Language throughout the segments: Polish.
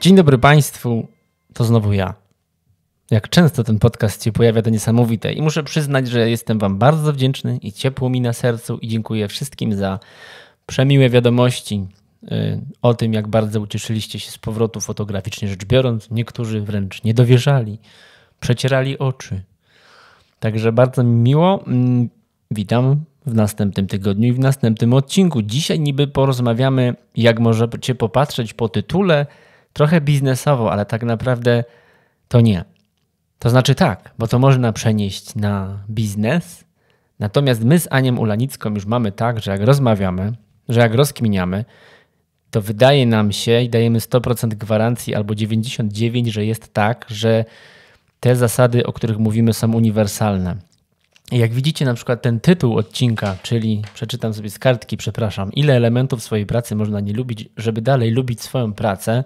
Dzień dobry Państwu, to znowu ja. Jak często ten podcast się pojawia, to niesamowite i muszę przyznać, że jestem Wam bardzo wdzięczny i ciepło mi na sercu i dziękuję wszystkim za przemiłe wiadomości y, o tym, jak bardzo ucieszyliście się z powrotu fotograficznie rzecz biorąc. Niektórzy wręcz nie dowierzali, przecierali oczy. Także bardzo mi miło. Mm, Witam w następnym tygodniu i w następnym odcinku. Dzisiaj niby porozmawiamy, jak możecie popatrzeć po tytule, trochę biznesowo, ale tak naprawdę to nie. To znaczy tak, bo to można przenieść na biznes. Natomiast my z Aniem Ulanicką już mamy tak, że jak rozmawiamy, że jak rozkminiamy, to wydaje nam się i dajemy 100% gwarancji albo 99, że jest tak, że te zasady, o których mówimy, są uniwersalne jak widzicie na przykład ten tytuł odcinka, czyli przeczytam sobie z kartki, przepraszam, ile elementów swojej pracy można nie lubić, żeby dalej lubić swoją pracę,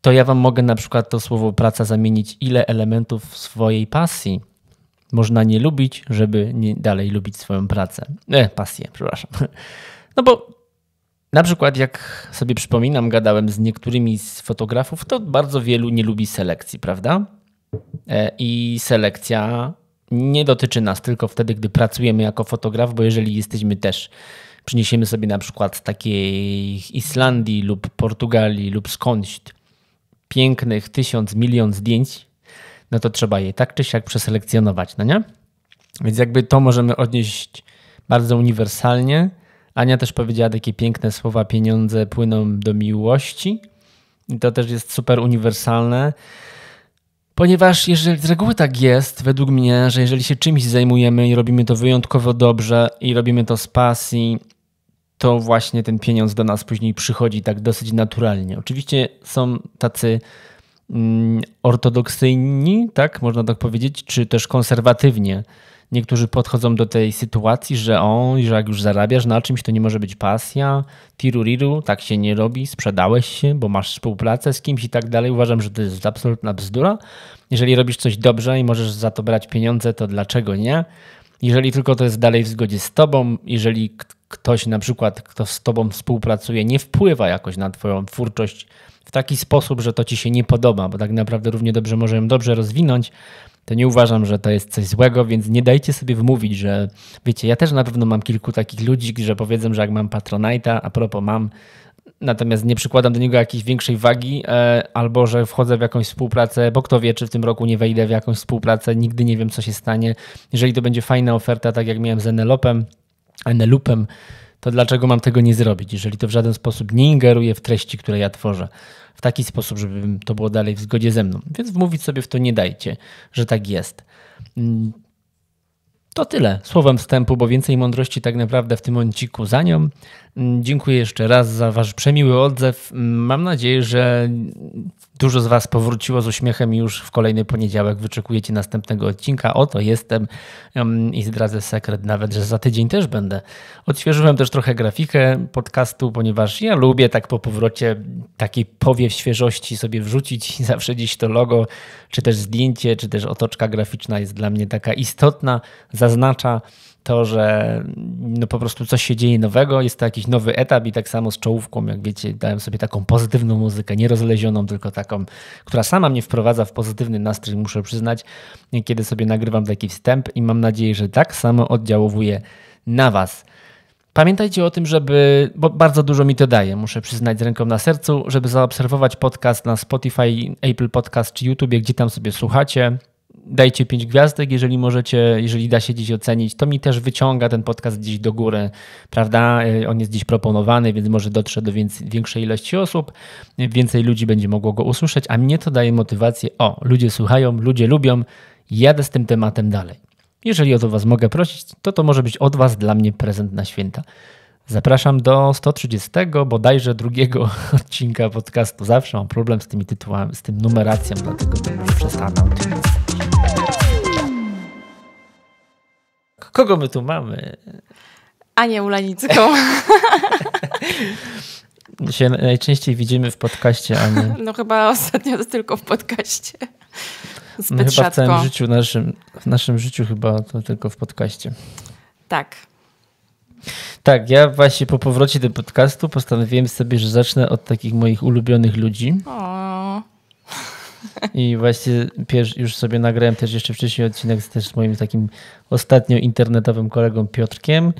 to ja wam mogę na przykład to słowo praca zamienić, ile elementów swojej pasji można nie lubić, żeby nie dalej lubić swoją pracę. E, pasję, przepraszam. No bo na przykład, jak sobie przypominam, gadałem z niektórymi z fotografów, to bardzo wielu nie lubi selekcji, prawda? E, I selekcja nie dotyczy nas tylko wtedy, gdy pracujemy jako fotograf, bo jeżeli jesteśmy też, przyniesiemy sobie na przykład z takiej Islandii lub Portugalii lub skądś pięknych tysiąc, milion zdjęć, no to trzeba je tak czy siak przeselekcjonować, no nie? Więc jakby to możemy odnieść bardzo uniwersalnie. Ania też powiedziała takie piękne słowa: pieniądze płyną do miłości. I to też jest super uniwersalne. Ponieważ jeżeli, z reguły tak jest, według mnie, że jeżeli się czymś zajmujemy i robimy to wyjątkowo dobrze i robimy to z pasji, to właśnie ten pieniądz do nas później przychodzi tak dosyć naturalnie. Oczywiście są tacy mm, ortodoksyjni, tak można tak powiedzieć, czy też konserwatywnie niektórzy podchodzą do tej sytuacji, że on, że jak już zarabiasz na czymś, to nie może być pasja, tiruriru, tak się nie robi, sprzedałeś się, bo masz współpracę z kimś i tak dalej. Uważam, że to jest absolutna bzdura. Jeżeli robisz coś dobrze i możesz za to brać pieniądze, to dlaczego nie? Jeżeli tylko to jest dalej w zgodzie z tobą, jeżeli ktoś na przykład, kto z tobą współpracuje, nie wpływa jakoś na twoją twórczość w taki sposób, że to ci się nie podoba, bo tak naprawdę równie dobrze może ją dobrze rozwinąć, to nie uważam, że to jest coś złego, więc nie dajcie sobie wmówić, że wiecie, ja też na pewno mam kilku takich ludzi, że powiedzą, że jak mam Patronite'a, a propos mam, natomiast nie przykładam do niego jakiejś większej wagi, e, albo że wchodzę w jakąś współpracę, bo kto wie, czy w tym roku nie wejdę w jakąś współpracę, nigdy nie wiem, co się stanie. Jeżeli to będzie fajna oferta, tak jak miałem z Enelopem, Enelupem, to dlaczego mam tego nie zrobić, jeżeli to w żaden sposób nie ingeruje w treści, które ja tworzę w taki sposób, żeby to było dalej w zgodzie ze mną. Więc wmówić sobie w to nie dajcie, że tak jest. Mm. To tyle słowem wstępu, bo więcej mądrości tak naprawdę w tym odcinku za nią. Mm, dziękuję jeszcze raz za Wasz przemiły odzew. Mm, mam nadzieję, że dużo z Was powróciło z uśmiechem już w kolejny poniedziałek. Wyczekujecie następnego odcinka. Oto jestem mm, i zdradzę sekret nawet, że za tydzień też będę. Odświeżyłem też trochę grafikę podcastu, ponieważ ja lubię tak po powrocie taki powiew świeżości sobie wrzucić. Zawsze gdzieś to logo, czy też zdjęcie, czy też otoczka graficzna jest dla mnie taka istotna, zaznacza to, że no po prostu coś się dzieje nowego, jest to jakiś nowy etap i tak samo z czołówką, jak wiecie, dałem sobie taką pozytywną muzykę, nie rozlezioną, tylko taką, która sama mnie wprowadza w pozytywny nastrój, muszę przyznać, kiedy sobie nagrywam taki wstęp i mam nadzieję, że tak samo oddziałowuje na Was. Pamiętajcie o tym, żeby, bo bardzo dużo mi to daje, muszę przyznać z ręką na sercu, żeby zaobserwować podcast na Spotify, Apple Podcast czy YouTube, gdzie tam sobie słuchacie dajcie 5 gwiazdek, jeżeli możecie, jeżeli da się dziś ocenić. To mi też wyciąga ten podcast gdzieś do góry, prawda? E, on jest dziś proponowany, więc może dotrze do większej ilości osób, więcej ludzi będzie mogło go usłyszeć, a mnie to daje motywację. O, ludzie słuchają, ludzie lubią, jadę z tym tematem dalej. Jeżeli o to Was mogę prosić, to to może być od Was dla mnie prezent na święta. Zapraszam do 130 bodajże drugiego odcinka podcastu. Zawsze mam problem z tymi tytułami, z tym numeracją, dlatego będę już przestanę o tym. Kogo my tu mamy? Anię Ulanicką. się najczęściej widzimy w podcaście, Ani. No chyba ostatnio to tylko w podcaście. Zbyt no, chyba rzadko. w całym życiu naszym, w naszym życiu chyba to tylko w podcaście. Tak. Tak, ja właśnie po powrocie do podcastu postanowiłem sobie, że zacznę od takich moich ulubionych ludzi. O. I właśnie już sobie nagrałem też jeszcze wcześniej odcinek z, też z moim takim ostatnio internetowym kolegą Piotrkiem,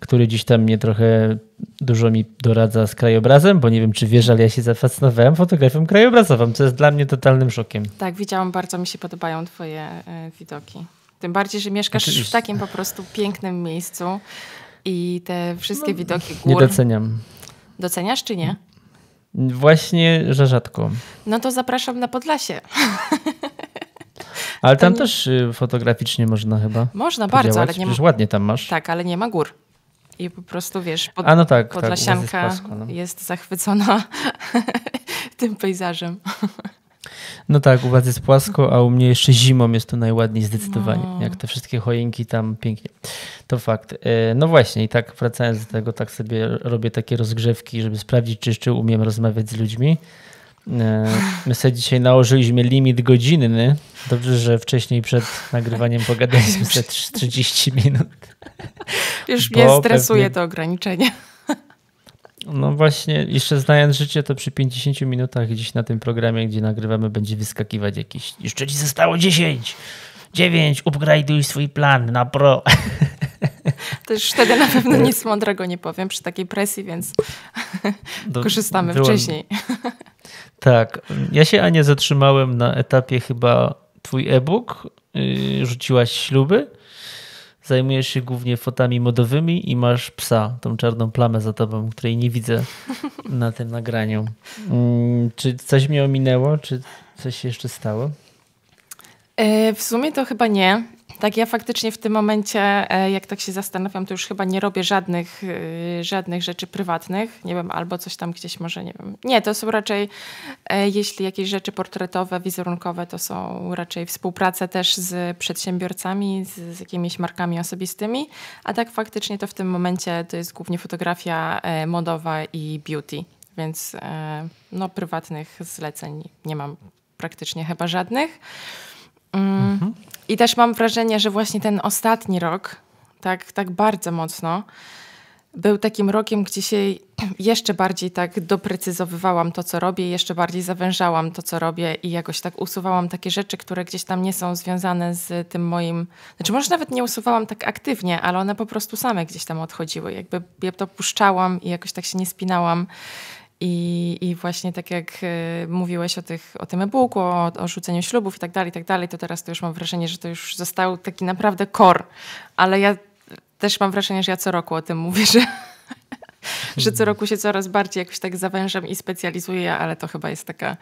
który dziś tam mnie trochę dużo mi doradza z krajobrazem, bo nie wiem, czy wiesz, ale ja się zafascynowałem fotografią krajobrazową, co jest dla mnie totalnym szokiem. Tak, widziałam, bardzo mi się podobają twoje e, widoki. Tym bardziej, że mieszkasz Oczywiście. w takim po prostu pięknym miejscu i te wszystkie no, widoki gór... Nie doceniam. Doceniasz czy nie? Właśnie, że rzadko. No to zapraszam na Podlasie. Ale tam, tam też y, fotograficznie można chyba. Można bardzo, ale nie ma. ładnie tam masz. Tak, ale nie ma gór. I po prostu wiesz, pod, A no tak, tak Podlasianka tak, jest, płasko, no. jest zachwycona tym pejzażem. No tak, u was jest płasko, a u mnie jeszcze zimą jest to najładniej zdecydowanie. No. Jak te wszystkie choinki tam pięknie. To fakt. E, no właśnie i tak wracając do tego, tak sobie robię takie rozgrzewki, żeby sprawdzić, czy jeszcze umiem rozmawiać z ludźmi. E, my sobie dzisiaj nałożyliśmy limit godzinny. Dobrze, że wcześniej przed nagrywaniem pogadaliśmy przez 30 minut. Już mnie stresuje pewnie... to ograniczenie. No właśnie, jeszcze znając życie, to przy 50 minutach gdzieś na tym programie, gdzie nagrywamy, będzie wyskakiwać jakiś. Jeszcze ci zostało 10, 9, upgrade'uj swój plan na pro. Też wtedy na pewno nic mądrego nie powiem przy takiej presji, więc Do, korzystamy byłem... wcześniej. tak, ja się Ania zatrzymałem na etapie chyba twój e-book, y, rzuciłaś śluby zajmujesz się głównie fotami modowymi i masz psa, tą czarną plamę za tobą, której nie widzę na tym nagraniu. Mm, czy coś mnie ominęło? Czy coś się jeszcze stało? E, w sumie to chyba nie. Tak, ja faktycznie w tym momencie, e, jak tak się zastanawiam, to już chyba nie robię żadnych, e, żadnych rzeczy prywatnych. Nie wiem, albo coś tam gdzieś może, nie wiem. Nie, to są raczej, e, jeśli jakieś rzeczy portretowe, wizerunkowe, to są raczej współprace też z przedsiębiorcami, z, z jakimiś markami osobistymi. A tak faktycznie to w tym momencie to jest głównie fotografia modowa i beauty. Więc no, prywatnych zleceń nie mam praktycznie chyba żadnych. Mm. Mhm. I też mam wrażenie, że właśnie ten ostatni rok, tak, tak bardzo mocno, był takim rokiem, gdzie się jeszcze bardziej tak doprecyzowywałam to, co robię, jeszcze bardziej zawężałam to, co robię i jakoś tak usuwałam takie rzeczy, które gdzieś tam nie są związane z tym moim. Znaczy, może nawet nie usuwałam tak aktywnie, ale one po prostu same gdzieś tam odchodziły. Jakby ja to puszczałam i jakoś tak się nie spinałam i, I właśnie tak jak e, mówiłeś o, tych, o tym e-booku, o, o rzuceniu ślubów i tak dalej, i tak dalej, to teraz to już mam wrażenie, że to już został taki naprawdę kor. Ale ja też mam wrażenie, że ja co roku o tym mówię, że, że co mhm. roku się coraz bardziej jakoś tak zawężam i specjalizuję, ale to chyba jest taka,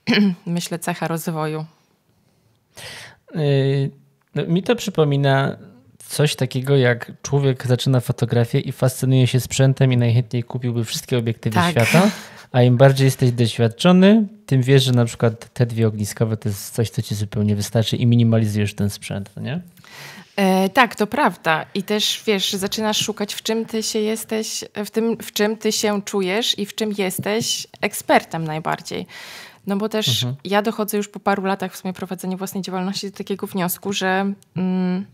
myślę, cecha rozwoju. Y, no, mi to przypomina coś takiego jak człowiek zaczyna fotografię i fascynuje się sprzętem i najchętniej kupiłby wszystkie obiektywy tak. świata, a im bardziej jesteś doświadczony, tym wiesz, że na przykład te dwie ogniskowe to jest coś, co ci zupełnie wystarczy i minimalizujesz ten sprzęt, no nie? E, tak, to prawda. I też wiesz, zaczynasz szukać, w czym ty się jesteś, w tym, w czym ty się czujesz i w czym jesteś ekspertem najbardziej. No bo też mhm. ja dochodzę już po paru latach w sumie prowadzenia własnej działalności do takiego wniosku, że mm,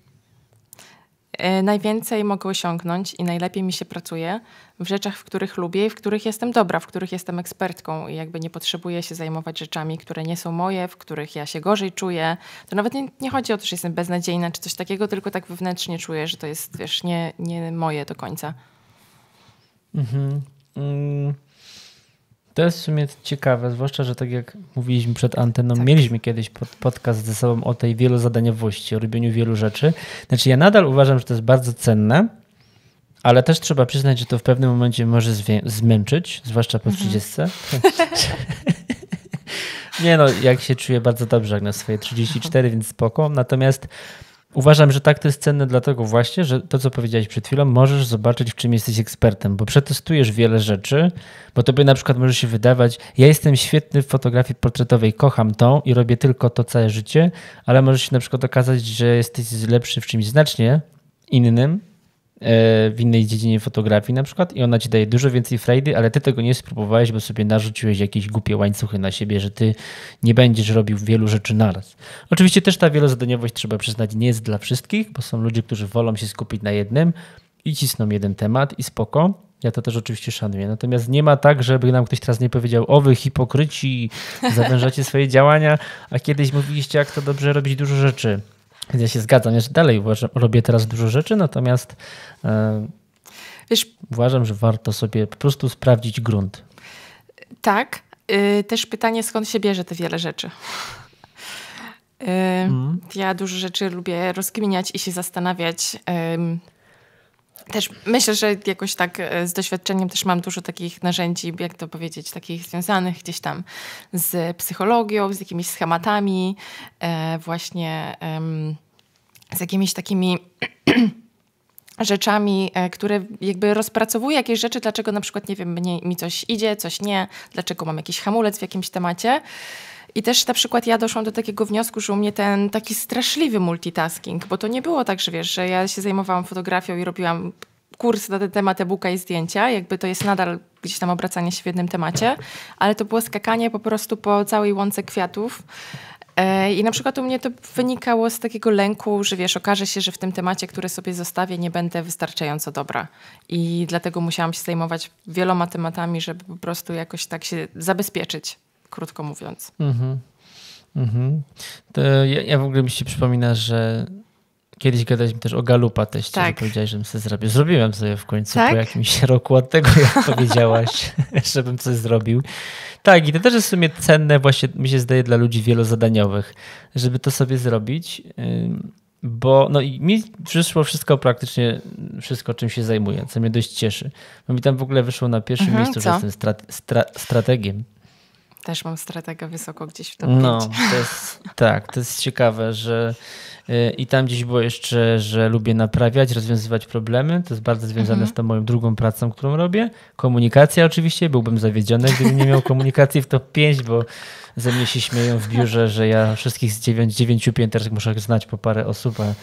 E, najwięcej mogę osiągnąć i najlepiej mi się pracuje w rzeczach, w których lubię i w których jestem dobra, w których jestem ekspertką i jakby nie potrzebuję się zajmować rzeczami, które nie są moje, w których ja się gorzej czuję. To nawet nie, nie chodzi o to, że jestem beznadziejna czy coś takiego, tylko tak wewnętrznie czuję, że to jest, wiesz, nie, nie moje do końca. Mhm. Mm to jest w sumie ciekawe, zwłaszcza, że tak jak mówiliśmy przed anteną, tak. mieliśmy kiedyś pod, podcast ze sobą o tej wielozadaniowości, o robieniu wielu rzeczy. Znaczy ja nadal uważam, że to jest bardzo cenne, ale też trzeba przyznać, że to w pewnym momencie może zmęczyć, zwłaszcza po 30. Mhm. Nie no, jak się czuję bardzo dobrze jak na swoje 34, więc spoko. Natomiast Uważam, że tak to jest cenne dlatego właśnie, że to, co powiedziałeś przed chwilą, możesz zobaczyć, w czym jesteś ekspertem, bo przetestujesz wiele rzeczy, bo tobie na przykład może się wydawać, ja jestem świetny w fotografii portretowej, kocham tą i robię tylko to całe życie, ale może się na przykład okazać, że jesteś lepszy w czymś znacznie innym E, w innej dziedzinie fotografii na przykład i ona ci daje dużo więcej frejdy, ale ty tego nie spróbowałeś, bo sobie narzuciłeś jakieś głupie łańcuchy na siebie, że ty nie będziesz robił wielu rzeczy naraz. Oczywiście też ta wielozadaniowość, trzeba przyznać, nie jest dla wszystkich, bo są ludzie, którzy wolą się skupić na jednym i cisną jeden temat i spoko. Ja to też oczywiście szanuję. Natomiast nie ma tak, żeby nam ktoś teraz nie powiedział, o wy hipokryci, zawężacie swoje działania, a kiedyś mówiliście, jak to dobrze robić dużo rzeczy. Ja się zgadzam, ja dalej uważam, robię teraz dużo rzeczy, natomiast yy, Wiesz, uważam, że warto sobie po prostu sprawdzić grunt. Tak. Yy, też pytanie, skąd się bierze te wiele rzeczy. Yy, mm. Ja dużo rzeczy lubię rozkminiać i się zastanawiać, też myślę, że jakoś tak e, z doświadczeniem też mam dużo takich narzędzi, jak to powiedzieć, takich związanych gdzieś tam z psychologią, z jakimiś schematami, e, właśnie z jakimiś takimi rzeczami, e, które jakby rozpracowuję jakieś rzeczy, dlaczego na przykład, nie wiem, mnie, mi coś idzie, coś nie, dlaczego mam jakiś hamulec w jakimś temacie. I też na przykład ja doszłam do takiego wniosku, że u mnie ten taki straszliwy multitasking, bo to nie było tak, że wiesz, że ja się zajmowałam fotografią i robiłam kurs na ten temat e-booka i zdjęcia, jakby to jest nadal gdzieś tam obracanie się w jednym temacie, ale to było skakanie po prostu po całej łące kwiatów. E, I na przykład u mnie to wynikało z takiego lęku, że wiesz, okaże się, że w tym temacie, który sobie zostawię, nie będę wystarczająco dobra. I dlatego musiałam się zajmować wieloma tematami, żeby po prostu jakoś tak się zabezpieczyć krótko mówiąc. Mhm. Mhm. To ja, ja w ogóle mi się przypomina, że kiedyś gadaliśmy też o galupa teście, tak. że powiedziałeś, żebym sobie zrobił. Zrobiłem sobie w końcu tak? po jakimś roku od tego, jak powiedziałaś, żebym coś zrobił. Tak, i to też jest w sumie cenne właśnie, mi się zdaje, dla ludzi wielozadaniowych, żeby to sobie zrobić, bo no i mi przyszło wszystko praktycznie, wszystko czym się zajmuję, co mnie dość cieszy. Bo mi tam w ogóle wyszło na pierwszym mhm, miejscu, co? że jestem stra strategiem. Też mam stratega wysoko gdzieś w no, top No, to jest, tak, to jest ciekawe, że yy, i tam gdzieś było jeszcze, że lubię naprawiać, rozwiązywać problemy. To jest bardzo związane mhm. z tą moją drugą pracą, którą robię. Komunikacja oczywiście, byłbym zawiedziony, gdybym nie miał komunikacji w top 5, bo ze mnie się śmieją w biurze, że ja wszystkich z dziewięciu pięterek muszę znać po parę osób, a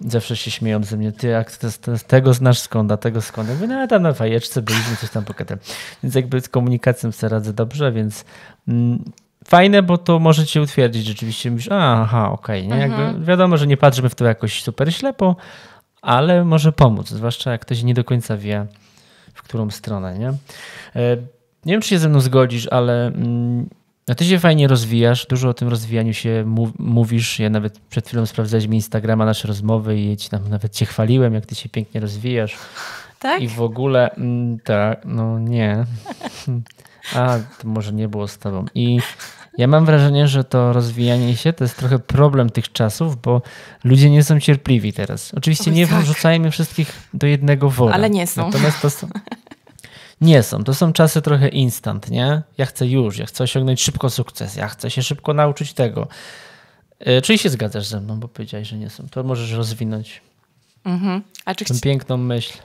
zawsze się śmieją ze mnie, ty jak z tego znasz skąd, a tego skąd. Ja mówię, no tam na fajeczce byliśmy, coś tam pokazałem. Więc jakby z komunikacją sobie radzę dobrze, więc mm, fajne, bo to może cię utwierdzić rzeczywiście. Mówisz, aha, okej. Okay, nie? Jakby mhm. wiadomo, że nie patrzymy w to jakoś super ślepo, ale może pomóc, zwłaszcza jak ktoś nie do końca wie, w którą stronę. Nie, e, nie wiem, czy się ze mną zgodzisz, ale... Mm, no ty się fajnie rozwijasz, dużo o tym rozwijaniu się mówisz. Ja nawet przed chwilą mi Instagrama nasze rozmowy i ci tam nawet cię chwaliłem, jak ty się pięknie rozwijasz. Tak? I w ogóle mm, tak, no nie. A, to może nie było z tobą. I ja mam wrażenie, że to rozwijanie się to jest trochę problem tych czasów, bo ludzie nie są cierpliwi teraz. Oczywiście nie tak. wrzucajmy wszystkich do jednego wora. Ale nie są. Natomiast to są, nie są. To są czasy trochę instant, nie? Ja chcę już, ja chcę osiągnąć szybko sukces, ja chcę się szybko nauczyć tego. E, Czyli się zgadzasz ze mną, bo powiedziałeś, że nie są. To możesz rozwinąć mhm. A czy tę chci... piękną myśl.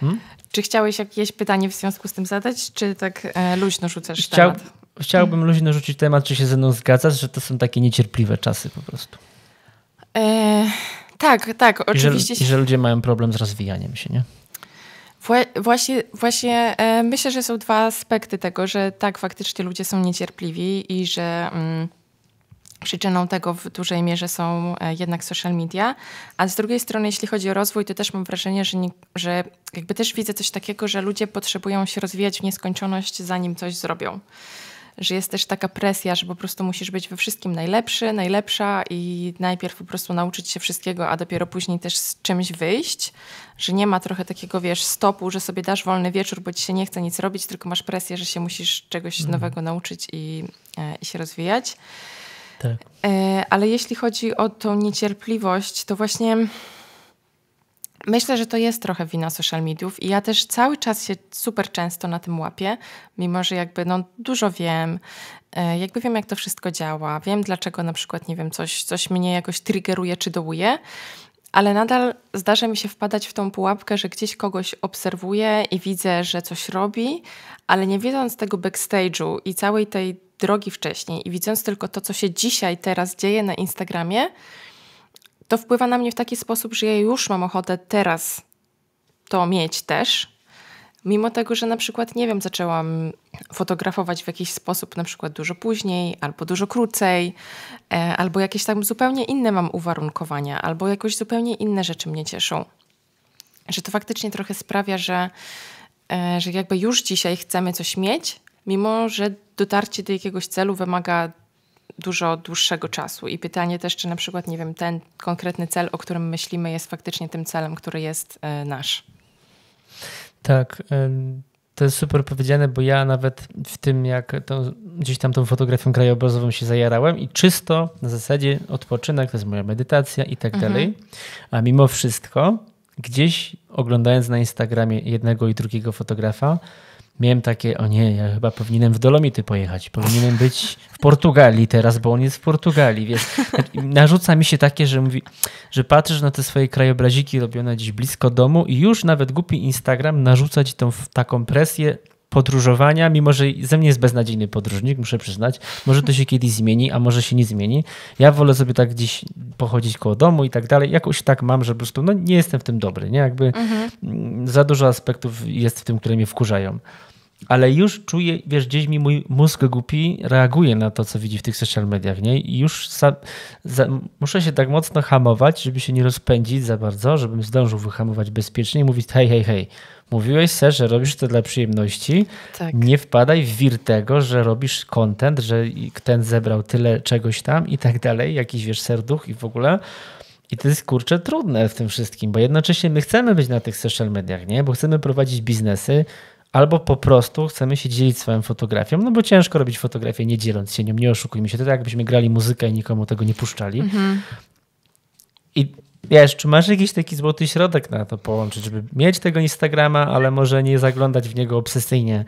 Hmm? Czy chciałeś jakieś pytanie w związku z tym zadać, czy tak e, luźno rzucasz Chciał... temat? Chciałbym hmm. luźno rzucić temat, czy się ze mną zgadzasz, że to są takie niecierpliwe czasy po prostu. E... Tak, tak, oczywiście. I że, I że, ludzie mają problem z rozwijaniem się, nie? Właśnie, właśnie e, myślę, że są dwa aspekty tego, że tak faktycznie ludzie są niecierpliwi i że mm, przyczyną tego w dużej mierze są e, jednak social media. A z drugiej strony, jeśli chodzi o rozwój, to też mam wrażenie, że, nie, że jakby też widzę coś takiego, że ludzie potrzebują się rozwijać w nieskończoność, zanim coś zrobią że jest też taka presja, że po prostu musisz być we wszystkim najlepszy, najlepsza i najpierw po prostu nauczyć się wszystkiego, a dopiero później też z czymś wyjść, że nie ma trochę takiego, wiesz, stopu, że sobie dasz wolny wieczór, bo ci się nie chce nic robić, tylko masz presję, że się musisz czegoś mhm. nowego nauczyć i, e, i się rozwijać. Tak. E, ale jeśli chodzi o tą niecierpliwość, to właśnie Myślę, że to jest trochę wina social mediów i ja też cały czas się super często na tym łapię, mimo że jakby no dużo wiem, e, jakby wiem jak to wszystko działa, wiem dlaczego na przykład, nie wiem, coś, coś mnie jakoś triggeruje czy dołuje, ale nadal zdarza mi się wpadać w tą pułapkę, że gdzieś kogoś obserwuję i widzę, że coś robi, ale nie wiedząc tego backstage'u i całej tej drogi wcześniej i widząc tylko to, co się dzisiaj, teraz dzieje na Instagramie, to wpływa na mnie w taki sposób, że ja już mam ochotę teraz to mieć też. Mimo tego, że na przykład, nie wiem, zaczęłam fotografować w jakiś sposób, na przykład dużo później, albo dużo krócej, e, albo jakieś tam zupełnie inne mam uwarunkowania, albo jakoś zupełnie inne rzeczy mnie cieszą. Że to faktycznie trochę sprawia, że, e, że jakby już dzisiaj chcemy coś mieć, mimo że dotarcie do jakiegoś celu wymaga dużo dłuższego czasu. I pytanie też, czy na przykład, nie wiem, ten konkretny cel, o którym myślimy, jest faktycznie tym celem, który jest e, nasz. Tak. E, to jest super powiedziane, bo ja nawet w tym, jak tą, gdzieś tam tą fotografią krajobrazową się zajarałem i czysto na zasadzie odpoczynek, to jest moja medytacja i tak mhm. dalej. A mimo wszystko, gdzieś oglądając na Instagramie jednego i drugiego fotografa, miałem takie, o nie, ja chyba powinienem w Dolomity pojechać, powinienem być w Portugalii teraz, bo on jest w Portugalii, więc narzuca mi się takie, że mówi, że patrzysz na te swoje krajobraziki robione gdzieś blisko domu i już nawet głupi Instagram narzuca ci tą taką presję podróżowania, mimo że ze mnie jest beznadziejny podróżnik, muszę przyznać. Może to się kiedyś zmieni, a może się nie zmieni. Ja wolę sobie tak gdzieś pochodzić koło domu i tak dalej. Jakoś tak mam, że po prostu no, nie jestem w tym dobry. Nie? Jakby mhm. Mm, za dużo aspektów jest w tym, które mnie wkurzają ale już czuję, wiesz, gdzieś mi mój mózg głupi reaguje na to, co widzi w tych social mediach, nie? I już za, za, muszę się tak mocno hamować, żeby się nie rozpędzić za bardzo, żebym zdążył wyhamować bezpiecznie i mówić hej, hej, hej, mówiłeś se, że robisz to dla przyjemności, tak. nie wpadaj w wir tego, że robisz content, że ten zebrał tyle czegoś tam i tak dalej, jakiś, wiesz, serduch i w ogóle, i to jest kurczę trudne w tym wszystkim, bo jednocześnie my chcemy być na tych social mediach, nie? Bo chcemy prowadzić biznesy, albo po prostu chcemy się dzielić swoją fotografią, no bo ciężko robić fotografię nie dzieląc się nią, nie oszukujmy się. To tak jakbyśmy grali muzykę i nikomu tego nie puszczali. Mhm. I wiesz, czy masz jakiś taki złoty środek na to połączyć, żeby mieć tego Instagrama, ale może nie zaglądać w niego obsesyjnie,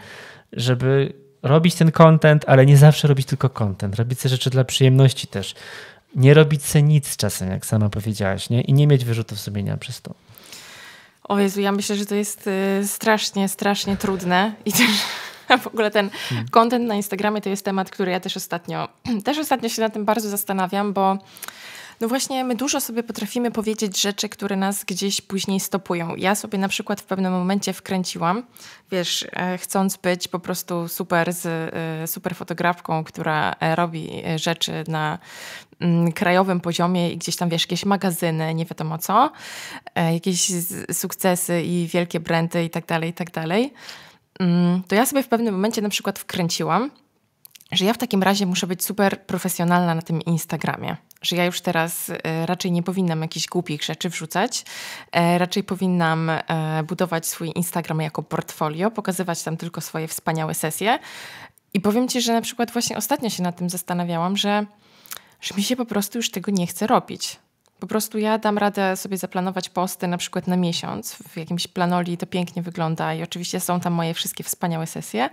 żeby robić ten content, ale nie zawsze robić tylko content, robić te rzeczy dla przyjemności też. Nie robić se nic czasem, jak sama powiedziałaś, nie? I nie mieć wyrzutów sumienia przez to. O Jezu, ja myślę, że to jest y, strasznie, strasznie trudne i też w ogóle ten kontent hmm. na Instagramie to jest temat, który ja też ostatnio, też ostatnio się na tym bardzo zastanawiam, bo no właśnie, my dużo sobie potrafimy powiedzieć rzeczy, które nas gdzieś później stopują. Ja sobie na przykład w pewnym momencie wkręciłam, wiesz, e, chcąc być po prostu super, z, e, super fotografką, która e, robi rzeczy na mm, krajowym poziomie i gdzieś tam, wiesz, jakieś magazyny, nie wiadomo co, jakieś sukcesy i wielkie brandy i tak dalej, i tak dalej. Mm, to ja sobie w pewnym momencie na przykład wkręciłam, że ja w takim razie muszę być super profesjonalna na tym Instagramie że ja już teraz e, raczej nie powinnam jakichś głupich rzeczy wrzucać, e, raczej powinnam e, budować swój Instagram jako portfolio, pokazywać tam tylko swoje wspaniałe sesje. I powiem Ci, że na przykład właśnie ostatnio się nad tym zastanawiałam, że, że mi się po prostu już tego nie chce robić. Po prostu ja dam radę sobie zaplanować posty na przykład na miesiąc. W jakimś planoli to pięknie wygląda i oczywiście są tam moje wszystkie wspaniałe sesje,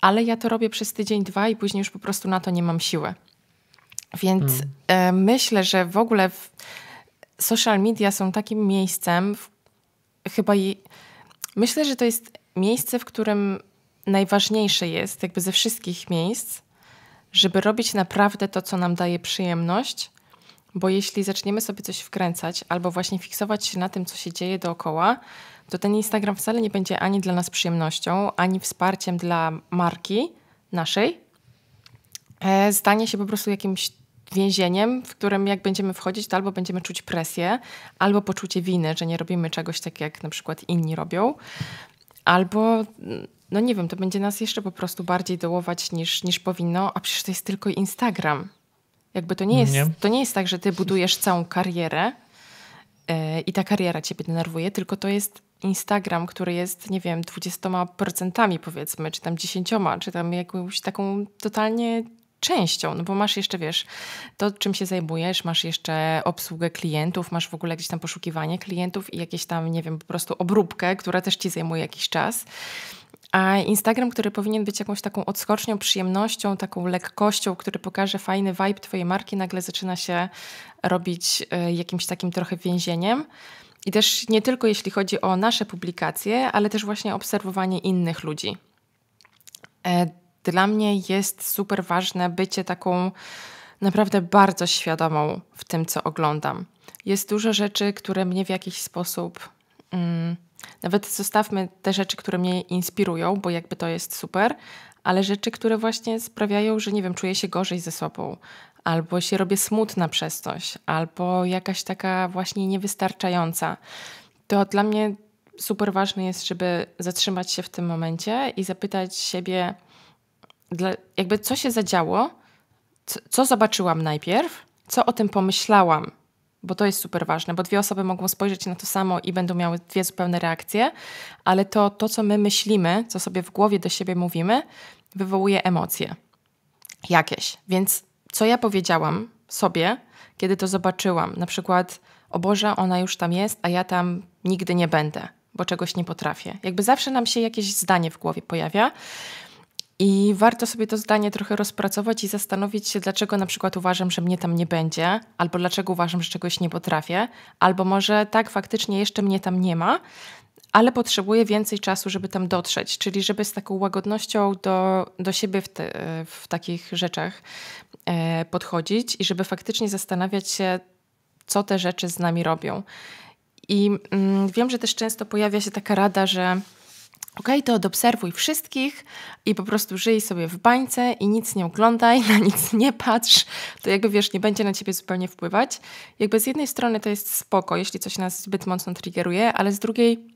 ale ja to robię przez tydzień, dwa i później już po prostu na to nie mam siły. Więc mm. e, myślę, że w ogóle w social media są takim miejscem, w, chyba i, myślę, że to jest miejsce, w którym najważniejsze jest, jakby ze wszystkich miejsc, żeby robić naprawdę to, co nam daje przyjemność, bo jeśli zaczniemy sobie coś wkręcać albo właśnie fiksować się na tym, co się dzieje dookoła, to ten Instagram wcale nie będzie ani dla nas przyjemnością, ani wsparciem dla marki naszej. E, stanie się po prostu jakimś więzieniem, w którym jak będziemy wchodzić, to albo będziemy czuć presję, albo poczucie winy, że nie robimy czegoś tak, jak na przykład inni robią, albo no nie wiem, to będzie nas jeszcze po prostu bardziej dołować niż, niż powinno, a przecież to jest tylko Instagram. Jakby to nie jest, nie. To nie jest tak, że ty budujesz całą karierę yy, i ta kariera ciebie denerwuje, tylko to jest Instagram, który jest, nie wiem, 20% powiedzmy, czy tam 10%, czy tam jakąś taką totalnie częścią, no bo masz jeszcze, wiesz, to czym się zajmujesz, masz jeszcze obsługę klientów, masz w ogóle gdzieś tam poszukiwanie klientów i jakieś tam, nie wiem, po prostu obróbkę, która też ci zajmuje jakiś czas. A Instagram, który powinien być jakąś taką odskocznią, przyjemnością, taką lekkością, który pokaże fajny vibe Twojej marki, nagle zaczyna się robić e, jakimś takim trochę więzieniem. I też nie tylko jeśli chodzi o nasze publikacje, ale też właśnie obserwowanie innych ludzi. E, dla mnie jest super ważne bycie taką naprawdę bardzo świadomą w tym, co oglądam. Jest dużo rzeczy, które mnie w jakiś sposób. Mm, nawet zostawmy te rzeczy, które mnie inspirują, bo jakby to jest super, ale rzeczy, które właśnie sprawiają, że nie wiem, czuję się gorzej ze sobą, albo się robię smutna przez coś, albo jakaś taka właśnie niewystarczająca. To dla mnie super ważne jest, żeby zatrzymać się w tym momencie i zapytać siebie, dla, jakby co się zadziało, co, co zobaczyłam najpierw, co o tym pomyślałam, bo to jest super ważne, bo dwie osoby mogą spojrzeć na to samo i będą miały dwie zupełne reakcje, ale to, to co my myślimy, co sobie w głowie do siebie mówimy, wywołuje emocje jakieś. Więc co ja powiedziałam sobie, kiedy to zobaczyłam, na przykład, o Boże, ona już tam jest, a ja tam nigdy nie będę, bo czegoś nie potrafię. Jakby zawsze nam się jakieś zdanie w głowie pojawia. I warto sobie to zdanie trochę rozpracować i zastanowić się, dlaczego na przykład uważam, że mnie tam nie będzie, albo dlaczego uważam, że czegoś nie potrafię, albo może tak faktycznie jeszcze mnie tam nie ma, ale potrzebuję więcej czasu, żeby tam dotrzeć, czyli żeby z taką łagodnością do, do siebie w, te, w takich rzeczach e, podchodzić i żeby faktycznie zastanawiać się, co te rzeczy z nami robią. I mm, wiem, że też często pojawia się taka rada, że OK, to odobserwuj wszystkich i po prostu żyj sobie w bańce i nic nie oglądaj, na nic nie patrz. To jakby wiesz, nie będzie na ciebie zupełnie wpływać. Jakby z jednej strony to jest spoko, jeśli coś nas zbyt mocno triggeruje, ale z drugiej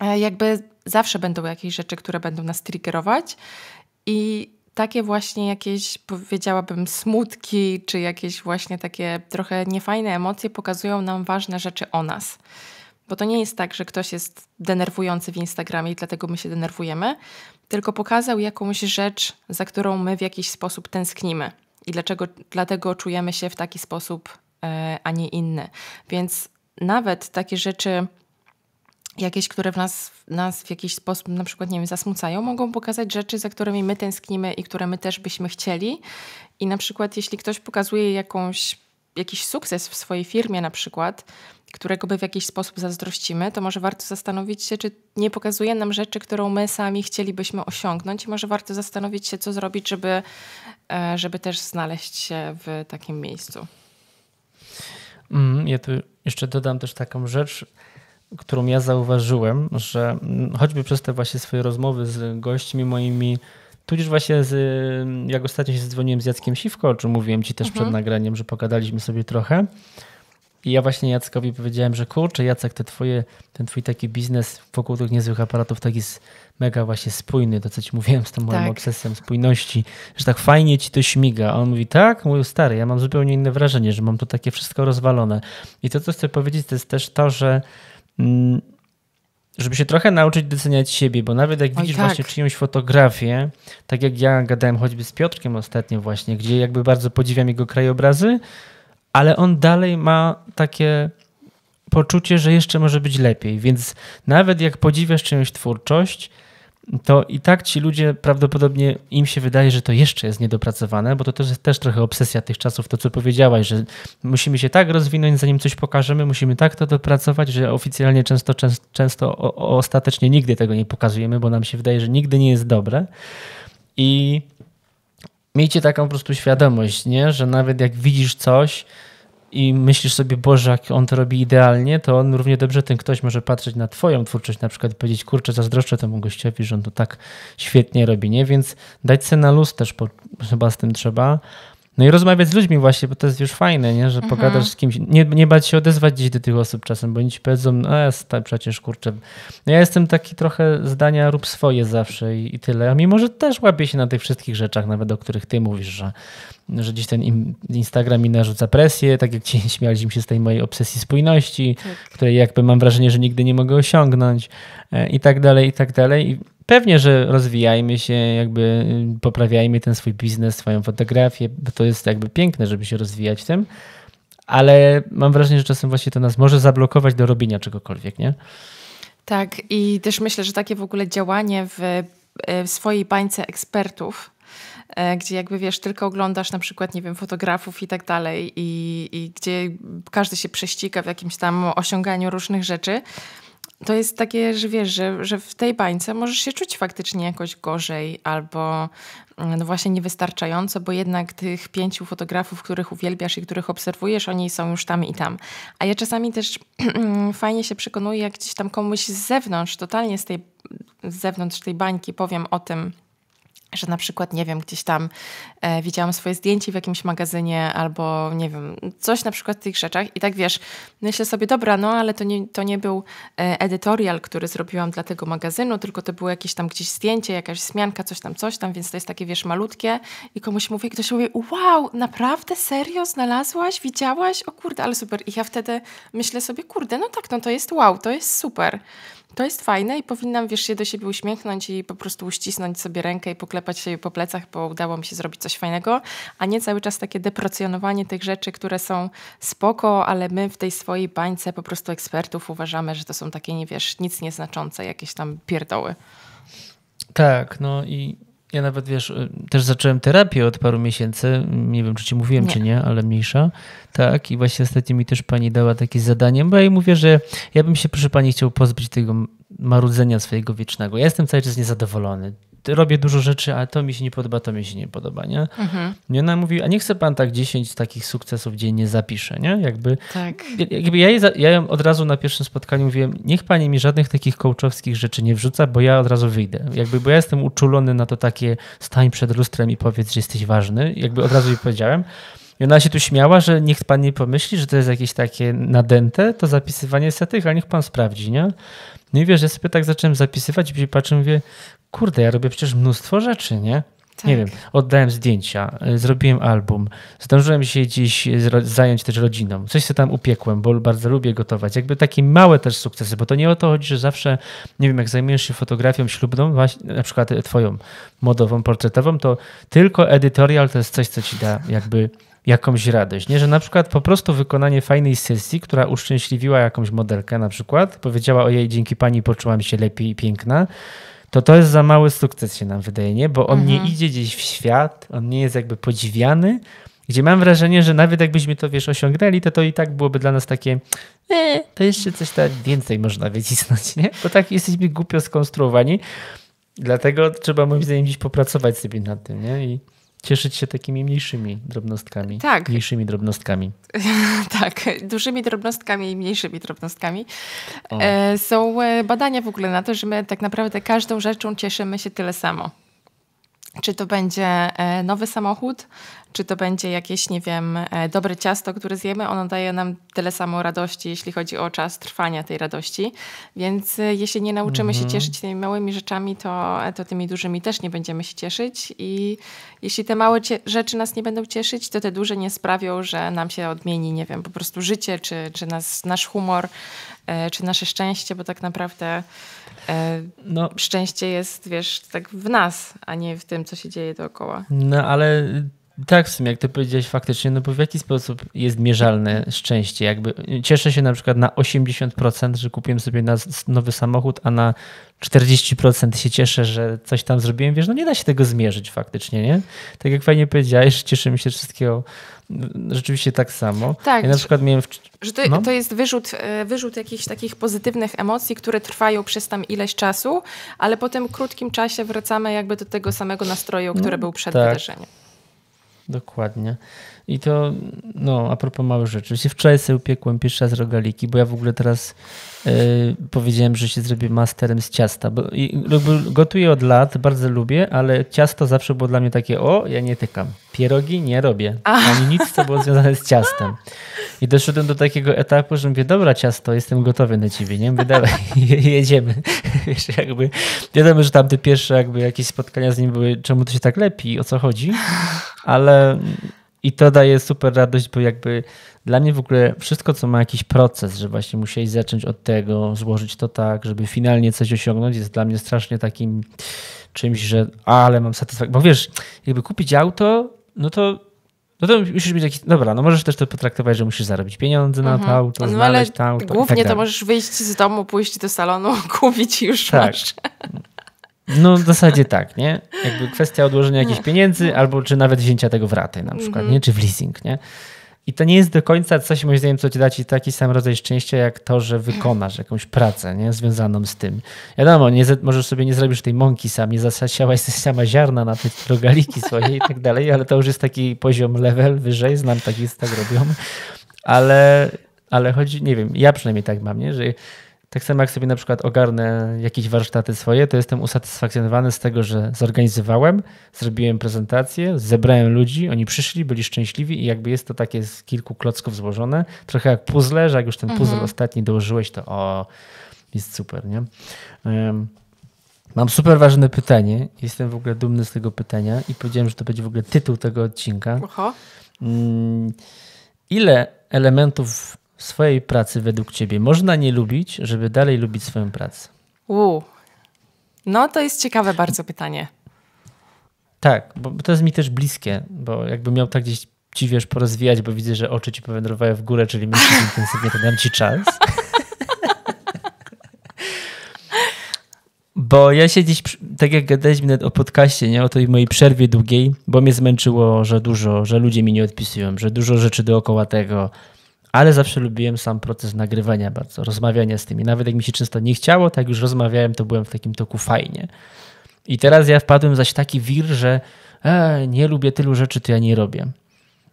e, jakby zawsze będą jakieś rzeczy, które będą nas triggerować i takie właśnie jakieś, powiedziałabym, smutki, czy jakieś właśnie takie trochę niefajne emocje pokazują nam ważne rzeczy o nas. Bo to nie jest tak, że ktoś jest denerwujący w Instagramie i dlatego my się denerwujemy, tylko pokazał jakąś rzecz, za którą my w jakiś sposób tęsknimy i dlaczego, dlatego czujemy się w taki sposób, e, a nie inny. Więc nawet takie rzeczy, jakieś, które w nas, nas w jakiś sposób, na przykład, nie wiem, zasmucają, mogą pokazać rzeczy, za którymi my tęsknimy i które my też byśmy chcieli. I na przykład, jeśli ktoś pokazuje jakąś jakiś sukces w swojej firmie na przykład, którego by w jakiś sposób zazdrościmy, to może warto zastanowić się, czy nie pokazuje nam rzeczy, którą my sami chcielibyśmy osiągnąć i może warto zastanowić się, co zrobić, żeby, e, żeby też znaleźć się w takim miejscu. Mm, ja tu jeszcze dodam też taką rzecz, którą ja zauważyłem, że mm, choćby przez te właśnie swoje rozmowy z gośćmi moimi, Tudzież właśnie z, jak ostatnio się zadzwoniłem z Jackiem Siwko, o czym mówiłem ci też mhm. przed nagraniem, że pogadaliśmy sobie trochę. I ja właśnie Jackowi powiedziałem, że kurczę Jacek, te twoje, ten twój taki biznes wokół tych niezłych aparatów tak jest mega właśnie spójny, to co ci mówiłem z tym moim tak. obsesem spójności, że tak fajnie ci to śmiga. A on mówi, tak? Mówił, stary, ja mam zupełnie inne wrażenie, że mam to takie wszystko rozwalone. I to, co chcę powiedzieć, to jest też to, że... Mm, żeby się trochę nauczyć doceniać siebie, bo nawet jak Oj, widzisz tak. właśnie czyjąś fotografię, tak jak ja gadałem choćby z Piotrkiem ostatnio właśnie, gdzie jakby bardzo podziwiam jego krajobrazy, ale on dalej ma takie poczucie, że jeszcze może być lepiej, więc nawet jak podziwiasz czyjąś twórczość, to i tak ci ludzie prawdopodobnie im się wydaje, że to jeszcze jest niedopracowane, bo to też jest też trochę obsesja tych czasów, to co powiedziałaś, że musimy się tak rozwinąć, zanim coś pokażemy, musimy tak to dopracować, że oficjalnie często, często, często o, ostatecznie nigdy tego nie pokazujemy, bo nam się wydaje, że nigdy nie jest dobre. I miejcie taką po prostu świadomość, nie? że nawet jak widzisz coś, i myślisz sobie, Boże, jak on to robi idealnie, to on równie dobrze, ten ktoś może patrzeć na twoją twórczość na przykład i powiedzieć, kurczę, zazdroszczę temu gościowi, że on to tak świetnie robi, nie? Więc dać se na luz też chyba z tym trzeba. No i rozmawiać z ludźmi właśnie, bo to jest już fajne, nie? że mhm. pogadasz z kimś. Nie, nie bać się odezwać gdzieś do tych osób czasem, bo oni ci powiedzą, no jest przecież kurczę. No ja jestem taki trochę zdania rób swoje zawsze i, i tyle, a mimo, że też łapię się na tych wszystkich rzeczach, nawet o których ty mówisz, że że gdzieś ten Instagram mi narzuca presję, tak jak ci śmialiśmy się z tej mojej obsesji spójności, tak. której jakby mam wrażenie, że nigdy nie mogę osiągnąć e, i tak dalej, i tak dalej. I pewnie, że rozwijajmy się, jakby y, poprawiajmy ten swój biznes, swoją fotografię, bo to jest jakby piękne, żeby się rozwijać tym, ale mam wrażenie, że czasem właśnie to nas może zablokować do robienia czegokolwiek, nie? Tak i też myślę, że takie w ogóle działanie w e, swojej bańce ekspertów, E, gdzie jakby wiesz, tylko oglądasz na przykład, nie wiem, fotografów i tak dalej, i, i gdzie każdy się prześciga w jakimś tam osiąganiu różnych rzeczy. To jest takie, że wiesz, że, że w tej bańce możesz się czuć faktycznie jakoś gorzej albo mm, no właśnie niewystarczająco, bo jednak tych pięciu fotografów, których uwielbiasz i których obserwujesz, oni są już tam i tam. A ja czasami też fajnie się przekonuję, jak gdzieś tam komuś z zewnątrz, totalnie z tej z zewnątrz tej bańki powiem o tym, że na przykład, nie wiem, gdzieś tam e, widziałam swoje zdjęcie w jakimś magazynie albo, nie wiem, coś na przykład w tych rzeczach i tak wiesz, myślę sobie, dobra, no ale to nie, to nie był e, edytorial, który zrobiłam dla tego magazynu, tylko to było jakieś tam gdzieś zdjęcie, jakaś zmianka, coś tam, coś tam, więc to jest takie, wiesz, malutkie i komuś mówię, ktoś mówi, wow, naprawdę, serio, znalazłaś, widziałaś? O kurde, ale super. I ja wtedy myślę sobie, kurde, no tak, no to jest wow, to jest super. To jest fajne i powinnam, wiesz, się do siebie uśmiechnąć i po prostu uścisnąć sobie rękę i poklepać klepać się po plecach, bo udało mi się zrobić coś fajnego, a nie cały czas takie deprecjonowanie tych rzeczy, które są spoko, ale my w tej swojej bańce po prostu ekspertów uważamy, że to są takie, nie wiesz, nic nieznaczące, jakieś tam pierdoły. Tak, no i ja nawet wiesz, y, też zacząłem terapię od paru miesięcy. Nie wiem, czy ci mówiłem, nie. czy nie, ale mniejsza. Tak, i właśnie ostatnio mi też pani dała takie zadanie, bo ja jej mówię, że ja bym się, proszę pani, chciał pozbyć tego marudzenia swojego wiecznego. Ja jestem cały czas niezadowolony robię dużo rzeczy, ale to mi się nie podoba, to mi się nie podoba, nie? Mhm. I ona mówi, a nie chce pan tak 10 takich sukcesów dziennie zapisze, nie? Jakby, tak. jakby ja, jej, ja ją od razu na pierwszym spotkaniu mówiłem, niech pani mi żadnych takich kołczowskich rzeczy nie wrzuca, bo ja od razu wyjdę. Jakby, bo ja jestem uczulony na to takie stań przed lustrem i powiedz, że jesteś ważny. Jakby od razu jej powiedziałem. I ona się tu śmiała, że niech pan nie pomyśli, że to jest jakieś takie nadęte, to zapisywanie setek, a niech pan sprawdzi, nie? No i wiesz, ja sobie tak zacząłem zapisywać, i patrzę, mówię, kurde, ja robię przecież mnóstwo rzeczy, nie? Tak. Nie wiem, oddałem zdjęcia, e, zrobiłem album, zdążyłem się gdzieś e, zająć też rodziną, coś się tam upiekłem, bo bardzo lubię gotować. Jakby takie małe też sukcesy, bo to nie o to chodzi, że zawsze, nie wiem, jak zajmujesz się fotografią ślubną, właśnie, na przykład e, twoją modową, portretową, to tylko edytorial to jest coś, co ci da jakby jakąś radość. Nie, że na przykład po prostu wykonanie fajnej sesji, która uszczęśliwiła jakąś modelkę na przykład, powiedziała o jej dzięki pani poczułam się lepiej i piękna, to to jest za mały sukces się nam wydaje, nie? Bo on mhm. nie idzie gdzieś w świat, on nie jest jakby podziwiany, gdzie mam wrażenie, że nawet jakbyśmy to, wiesz, osiągnęli, to to i tak byłoby dla nas takie, e, to jeszcze coś tak więcej można wycisnąć, nie? Bo tak jesteśmy głupio skonstruowani, dlatego trzeba moim zdaniem gdzieś popracować sobie nad tym, nie? I cieszyć się takimi mniejszymi drobnostkami. Tak. Mniejszymi drobnostkami. tak, dużymi drobnostkami i mniejszymi drobnostkami. O. E, są e, badania w ogóle na to, że my tak naprawdę każdą rzeczą cieszymy się tyle samo. Czy to będzie e, nowy samochód, czy to będzie jakieś, nie wiem, e, dobre ciasto, które zjemy, ono daje nam tyle samo radości, jeśli chodzi o czas trwania tej radości. Więc e, jeśli nie nauczymy mm -hmm. się mhm. cieszyć tymi małymi rzeczami, to, to tymi dużymi też nie będziemy się cieszyć. I jeśli te małe rzeczy nas nie będą cieszyć, to te duże nie sprawią, że nam się odmieni, nie wiem, po prostu życie, czy, czy nas, nasz humor, czy nasze szczęście, bo tak naprawdę E, no. szczęście jest, wiesz, tak w nas, a nie w tym, co się dzieje dookoła. No ale tak, w sumie, jak ty powiedziałeś faktycznie, no bo w jaki sposób jest mierzalne szczęście? Jakby cieszę się na przykład na 80%, że kupiłem sobie nowy samochód, a na 40% się cieszę, że coś tam zrobiłem. Wiesz, no nie da się tego zmierzyć faktycznie, nie? Tak jak fajnie powiedziałeś, cieszymy się wszystkiego mm, rzeczywiście tak samo. Tak, ja na przykład miałem... W... Że to, no? to jest wyrzut, e, wyrzut jakichś takich pozytywnych emocji, które trwają przez tam ileś czasu, ale po tym krótkim czasie wracamy jakby do tego samego nastroju, no, który był przed tak. wydarzeniem. Dokładnie. I to, no, a propos małych rzeczy. Się wczoraj sobie upiekłem pierwszy raz rogaliki, bo ja w ogóle teraz e, powiedziałem, że się zrobię masterem z ciasta. Bo, i, gotuję od lat, bardzo lubię, ale ciasto zawsze było dla mnie takie, o, ja nie tykam. Pierogi nie robię. Ani nic, co było związane z ciastem. I doszedłem do takiego etapu, że mówię, dobra ciasto, jestem gotowy na ciebie, nie? Mówię, dalej, jedziemy. Wiesz, jakby, wiadomo, że tamte pierwsze jakby jakieś spotkania z nim były, czemu to się tak lepi, o co chodzi, ale i to daje super radość, bo jakby dla mnie w ogóle wszystko, co ma jakiś proces, że właśnie musieli zacząć od tego, złożyć to tak, żeby finalnie coś osiągnąć, jest dla mnie strasznie takim czymś, że ale mam satysfakcję. Bo wiesz, jakby kupić auto, no to no to musisz mieć jakiś. Dobra, no możesz też to potraktować, że musisz zarobić pieniądze na to mhm. auto, no, znaleźć tak Głównie tak to możesz wyjść z domu, pójść do salonu, kupić i już tak. masz. No w zasadzie tak, nie? Jakby kwestia odłożenia jakichś no. pieniędzy, no. albo czy nawet wzięcia tego w ratę na przykład, mm -hmm. nie? Czy w leasing, nie? I to nie jest do końca coś, moim zdaniem, co ci da ci taki sam rodzaj szczęścia, jak to, że wykonasz jakąś pracę nie? związaną z tym. Wiadomo, nie, możesz sobie nie zrobisz tej mąki sam, nie zasiałaś sama ziarna na te rogaliki swoje i tak dalej, ale to już jest taki poziom level wyżej, znam takich, tak robią. Ale, ale chodzi, nie wiem, ja przynajmniej tak mam, nie? że tak samo jak sobie na przykład ogarnę jakieś warsztaty swoje, to jestem usatysfakcjonowany z tego, że zorganizowałem, zrobiłem prezentację, zebrałem ludzi, oni przyszli, byli szczęśliwi i jakby jest to takie z kilku klocków złożone, trochę jak puzzle, że jak już ten puzzle mhm. ostatni dołożyłeś, to o, jest super, nie? Um, Mam super ważne pytanie. Jestem w ogóle dumny z tego pytania i powiedziałem, że to będzie w ogóle tytuł tego odcinka. Aha. Mm, ile elementów swojej pracy według ciebie można nie lubić, żeby dalej lubić swoją pracę? U, No to jest ciekawe bardzo pytanie. Tak, bo to jest mi też bliskie, bo jakbym miał tak gdzieś ci wiesz porozwijać, bo widzę, że oczy ci powędrowały w górę, czyli myślisz intensywnie, to dam ci czas. bo ja się dziś, tak jak gadaliśmy o podcaście, nie, o tej mojej przerwie długiej, bo mnie zmęczyło, że dużo, że ludzie mi nie odpisują, że dużo rzeczy dookoła tego, ale zawsze lubiłem sam proces nagrywania bardzo, rozmawiania z tymi. Nawet jak mi się często nie chciało, tak już rozmawiałem, to byłem w takim toku fajnie. I teraz ja wpadłem zaś w taki wir, że e, nie lubię tylu rzeczy, to ja nie robię.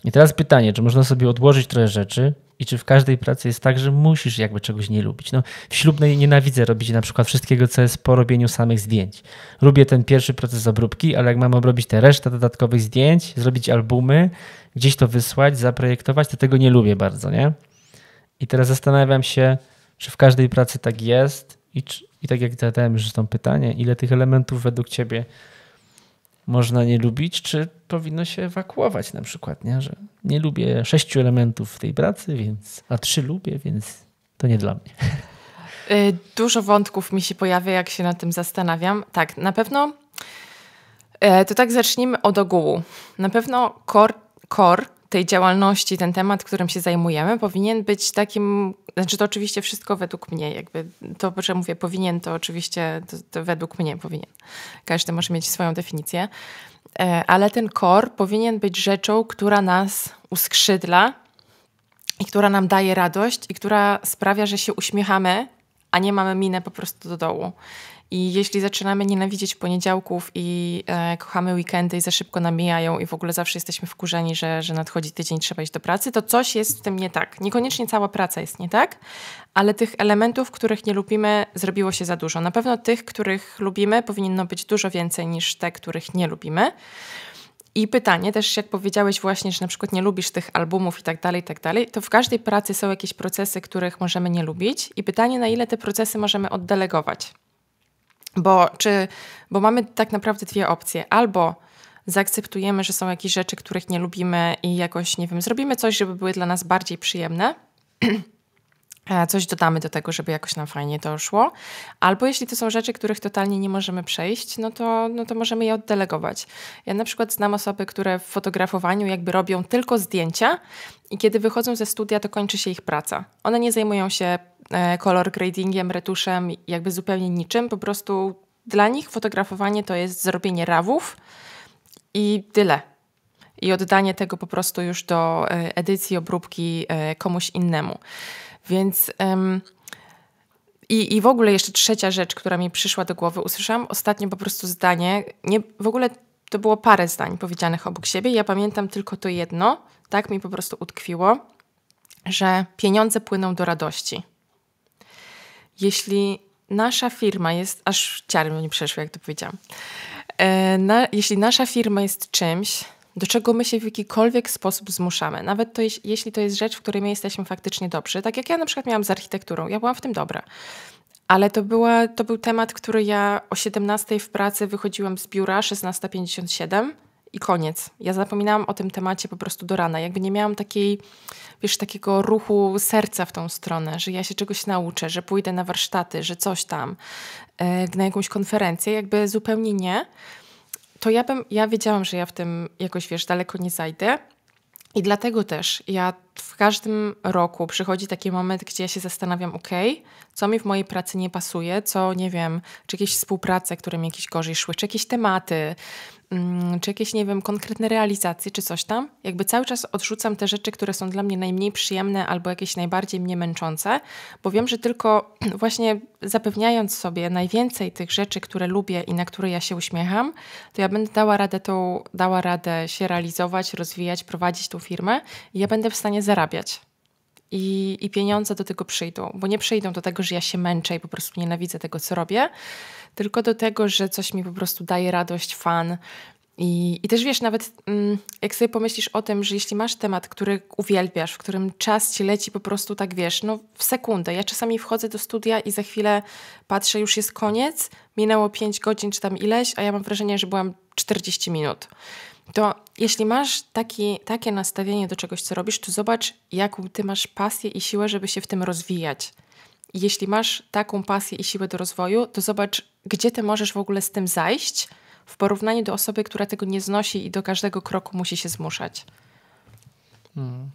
I teraz pytanie, czy można sobie odłożyć trochę rzeczy i czy w każdej pracy jest tak, że musisz jakby czegoś nie lubić. No, w ślubnej nienawidzę robić na przykład wszystkiego, co jest po robieniu samych zdjęć. Lubię ten pierwszy proces obróbki, ale jak mam obrobić tę resztę dodatkowych zdjęć, zrobić albumy, gdzieś to wysłać, zaprojektować, to tego nie lubię bardzo, nie? I teraz zastanawiam się, czy w każdej pracy tak jest i, czy, i tak jak zadałem już tą pytanie, ile tych elementów według ciebie można nie lubić, czy powinno się ewakuować na przykład, nie? że nie lubię sześciu elementów w tej pracy, więc, a trzy lubię, więc to nie dla mnie. Y, dużo wątków mi się pojawia, jak się nad tym zastanawiam. Tak, na pewno e, to tak zacznijmy od ogółu. Na pewno core, core tej działalności, ten temat, którym się zajmujemy, powinien być takim, znaczy to oczywiście wszystko według mnie, jakby to, że mówię powinien, to oczywiście to, to według mnie powinien. Każdy może mieć swoją definicję, e, ale ten core powinien być rzeczą, która nas uskrzydla i która nam daje radość i która sprawia, że się uśmiechamy, a nie mamy minę po prostu do dołu. I jeśli zaczynamy nienawidzieć poniedziałków i e, kochamy weekendy i za szybko namijają i w ogóle zawsze jesteśmy wkurzeni, że, że nadchodzi tydzień, trzeba iść do pracy, to coś jest w tym nie tak. Niekoniecznie cała praca jest nie tak, ale tych elementów, których nie lubimy, zrobiło się za dużo. Na pewno tych, których lubimy, powinno być dużo więcej niż te, których nie lubimy. I pytanie też, jak powiedziałeś właśnie, że na przykład nie lubisz tych albumów i tak dalej, i tak dalej, to w każdej pracy są jakieś procesy, których możemy nie lubić i pytanie, na ile te procesy możemy oddelegować. Bo, czy, bo mamy tak naprawdę dwie opcje. Albo zaakceptujemy, że są jakieś rzeczy, których nie lubimy i jakoś, nie wiem, zrobimy coś, żeby były dla nas bardziej przyjemne. E, coś dodamy do tego, żeby jakoś nam fajnie to szło. Albo jeśli to są rzeczy, których totalnie nie możemy przejść, no to, no to możemy je oddelegować. Ja na przykład znam osoby, które w fotografowaniu jakby robią tylko zdjęcia i kiedy wychodzą ze studia, to kończy się ich praca. One nie zajmują się kolor e, gradingiem, retuszem, jakby zupełnie niczym. Po prostu dla nich fotografowanie to jest zrobienie rawów i tyle i oddanie tego po prostu już do e, edycji, obróbki komuś innemu. Więc. Ym, i, I w ogóle jeszcze trzecia rzecz, która mi przyszła do głowy, usłyszałam ostatnio po prostu zdanie. Nie, w ogóle to było parę zdań powiedzianych obok siebie. Ja pamiętam tylko to jedno, tak mi po prostu utkwiło, że pieniądze płyną do radości. Jeśli nasza firma jest, aż ciary mi przeszły, jak to powiedziałam. E, na, jeśli nasza firma jest czymś, do czego my się w jakikolwiek sposób zmuszamy. Nawet to, jeśli to jest rzecz, w której my jesteśmy faktycznie dobrzy. Tak jak ja na przykład miałam z architekturą, ja byłam w tym dobra. Ale to, była, to był temat, który ja o 17 w pracy wychodziłam z biura, 16.57 i koniec. Ja zapominałam o tym temacie po prostu do rana. Jakby nie miałam takiej, wiesz, takiego ruchu serca w tą stronę, że ja się czegoś nauczę, że pójdę na warsztaty, że coś tam, e, na jakąś konferencję. Jakby zupełnie nie to ja bym, ja wiedziałam, że ja w tym jakoś, wiesz, daleko nie zajdę. I dlatego też ja w każdym roku przychodzi taki moment, gdzie ja się zastanawiam, ok, co mi w mojej pracy nie pasuje, co nie wiem, czy jakieś współprace, które mi jakieś gorzej szły, czy jakieś tematy, mm, czy jakieś, nie wiem, konkretne realizacje, czy coś tam. Jakby cały czas odrzucam te rzeczy, które są dla mnie najmniej przyjemne albo jakieś najbardziej mnie męczące, bo wiem, że tylko właśnie zapewniając sobie najwięcej tych rzeczy, które lubię i na które ja się uśmiecham, to ja będę dała radę tą, dała radę się realizować, rozwijać, prowadzić tą firmę i ja będę w stanie zarabiać. I, I pieniądze do tego przyjdą, bo nie przyjdą do tego, że ja się męczę i po prostu nienawidzę tego, co robię, tylko do tego, że coś mi po prostu daje radość, fan, i, I też wiesz, nawet mm, jak sobie pomyślisz o tym, że jeśli masz temat, który uwielbiasz, w którym czas ci leci po prostu tak wiesz, no w sekundę. Ja czasami wchodzę do studia i za chwilę patrzę, już jest koniec, minęło 5 godzin czy tam ileś, a ja mam wrażenie, że byłam 40 minut. To jeśli masz taki, takie nastawienie do czegoś, co robisz, to zobacz, jaką ty masz pasję i siłę, żeby się w tym rozwijać. jeśli masz taką pasję i siłę do rozwoju, to zobacz, gdzie ty możesz w ogóle z tym zajść w porównaniu do osoby, która tego nie znosi i do każdego kroku musi się zmuszać. Hmm.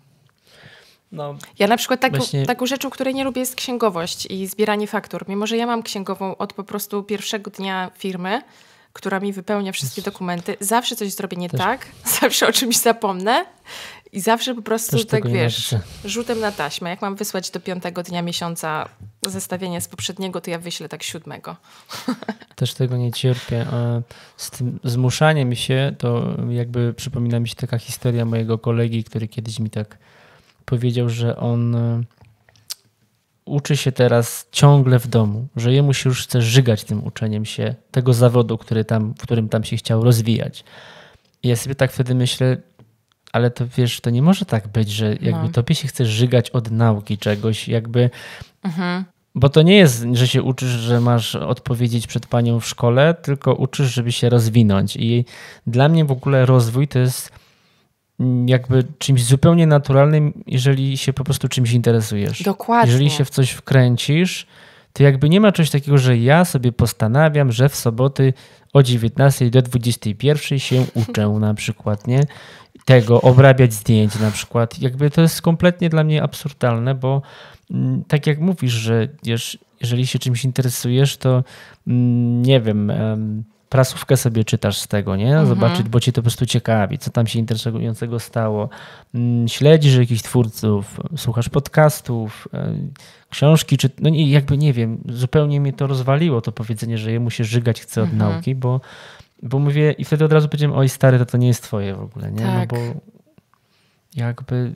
No, ja na przykład taką, właśnie... taką rzeczą, której nie lubię jest księgowość i zbieranie faktur. Mimo, że ja mam księgową od po prostu pierwszego dnia firmy, która mi wypełnia wszystkie dokumenty, zawsze coś zrobię nie Też. tak, zawsze o czymś zapomnę i zawsze po prostu Też tak wiesz, rzutem na taśmę. Jak mam wysłać do piątego dnia miesiąca zestawienie z poprzedniego, to ja wyślę tak siódmego. Też tego nie cierpię. Z tym zmuszaniem się to jakby przypomina mi się taka historia mojego kolegi, który kiedyś mi tak powiedział, że on e, uczy się teraz ciągle w domu, że jemu się już chce żygać tym uczeniem się tego zawodu, który tam, w którym tam się chciał rozwijać. I ja sobie tak wtedy myślę, ale to wiesz, to nie może tak być, że jakby no. tobie się chce żygać od nauki czegoś, jakby. Mhm. Bo to nie jest, że się uczysz, że masz odpowiedzieć przed panią w szkole, tylko uczysz, żeby się rozwinąć. I dla mnie w ogóle rozwój to jest jakby czymś zupełnie naturalnym, jeżeli się po prostu czymś interesujesz. Dokładnie. Jeżeli się w coś wkręcisz, to jakby nie ma czegoś takiego, że ja sobie postanawiam, że w soboty o 19 do 21 się uczę na przykład, nie? tego, obrabiać zdjęć na przykład. Jakby to jest kompletnie dla mnie absurdalne, bo mm, tak jak mówisz, że jeżeli się czymś interesujesz, to mm, nie wiem, prasówkę sobie czytasz z tego, nie? Mhm. Zobaczyć, mhm. bo cię to po prostu ciekawi, co tam się interesującego stało. Mm, śledzisz jakichś twórców, słuchasz podcastów, e, książki, czy no nie, jakby nie wiem, zupełnie mnie to rozwaliło to powiedzenie, że jemu się żygać chce od mhm. nauki, bo bo mówię, i wtedy od razu powiedziałem, oj stary, to to nie jest twoje w ogóle, nie? No tak. No bo jakby,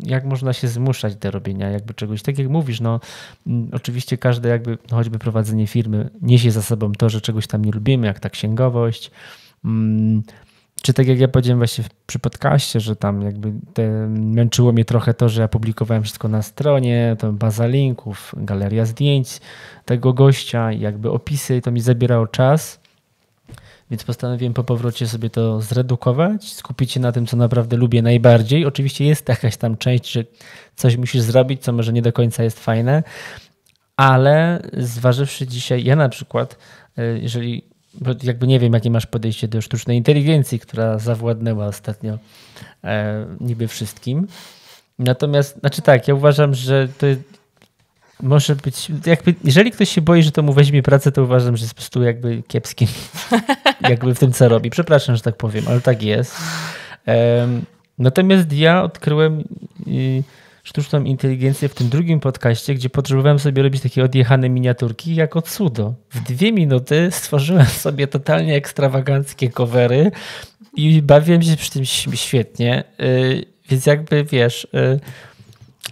jak można się zmuszać do robienia jakby czegoś. Tak jak mówisz, no oczywiście każde jakby, no, choćby prowadzenie firmy niesie za sobą to, że czegoś tam nie lubimy, jak ta księgowość. Mm, czy tak jak ja powiedziałem właśnie przy podcaście, że tam jakby te, męczyło mnie trochę to, że ja publikowałem wszystko na stronie, to baza linków, galeria zdjęć tego gościa, jakby opisy, to mi zabierało czas. Więc postanowiłem po powrocie sobie to zredukować, skupić się na tym, co naprawdę lubię najbardziej. Oczywiście jest jakaś tam część, że coś musisz zrobić, co może nie do końca jest fajne, ale zważywszy dzisiaj, ja na przykład, e, jeżeli jakby nie wiem, jakie masz podejście do sztucznej inteligencji, która zawładnęła ostatnio e, niby wszystkim. Natomiast, znaczy tak, ja uważam, że to może być, jakby, jeżeli ktoś się boi, że to mu weźmie pracę, to uważam, że jest po prostu jakby kiepskim, jakby w tym, co robi. Przepraszam, że tak powiem, ale tak jest. Um, natomiast ja odkryłem y, sztuczną inteligencję w tym drugim podcaście, gdzie potrzebowałem sobie robić takie odjechane miniaturki jako cudo. W dwie minuty stworzyłem sobie totalnie ekstrawaganckie covery i bawiłem się przy tym świetnie, y, więc jakby, wiesz... Y,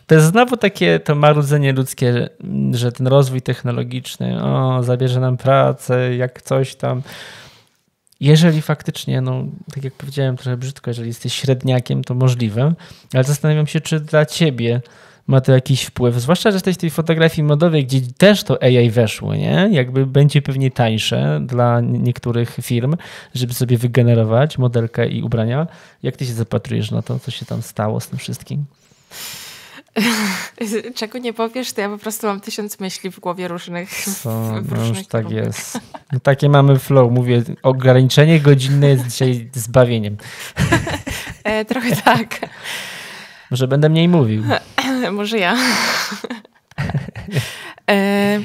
to jest znowu takie to marudzenie ludzkie, że ten rozwój technologiczny o, zabierze nam pracę, jak coś tam. Jeżeli faktycznie, no, tak jak powiedziałem trochę brzydko, jeżeli jesteś średniakiem, to możliwe, ale zastanawiam się, czy dla ciebie ma to jakiś wpływ. Zwłaszcza, że jesteś w tej fotografii modowej, gdzie też to AI weszło, nie? Jakby będzie pewnie tańsze dla niektórych firm, żeby sobie wygenerować modelkę i ubrania. Jak ty się zapatrujesz na to, co się tam stało z tym wszystkim? Czego nie powiesz, to ja po prostu mam tysiąc myśli w głowie różnych. Co, w różnych no już tak kierunkach. jest. No takie mamy flow. Mówię, ograniczenie godzinne jest dzisiaj zbawieniem. E, trochę tak. Może będę mniej mówił. Może ja. E,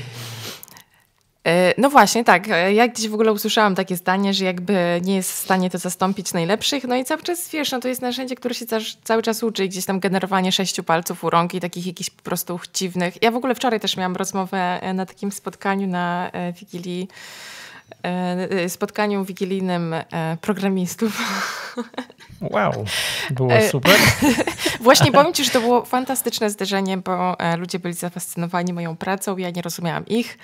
E, no właśnie, tak. E, ja gdzieś w ogóle usłyszałam takie zdanie, że jakby nie jest w stanie to zastąpić najlepszych. No i cały czas, wiesz, no to jest narzędzie, które się cały czas uczy i gdzieś tam generowanie sześciu palców u rąk i takich jakichś po prostu chciwnych. Ja w ogóle wczoraj też miałam rozmowę e, na takim spotkaniu na Wigilii, spotkaniu wigilijnym programistów Wow, było e, super. Właśnie powiem Ci, że to było fantastyczne zderzenie, bo e, ludzie byli zafascynowani moją pracą, ja nie rozumiałam ich,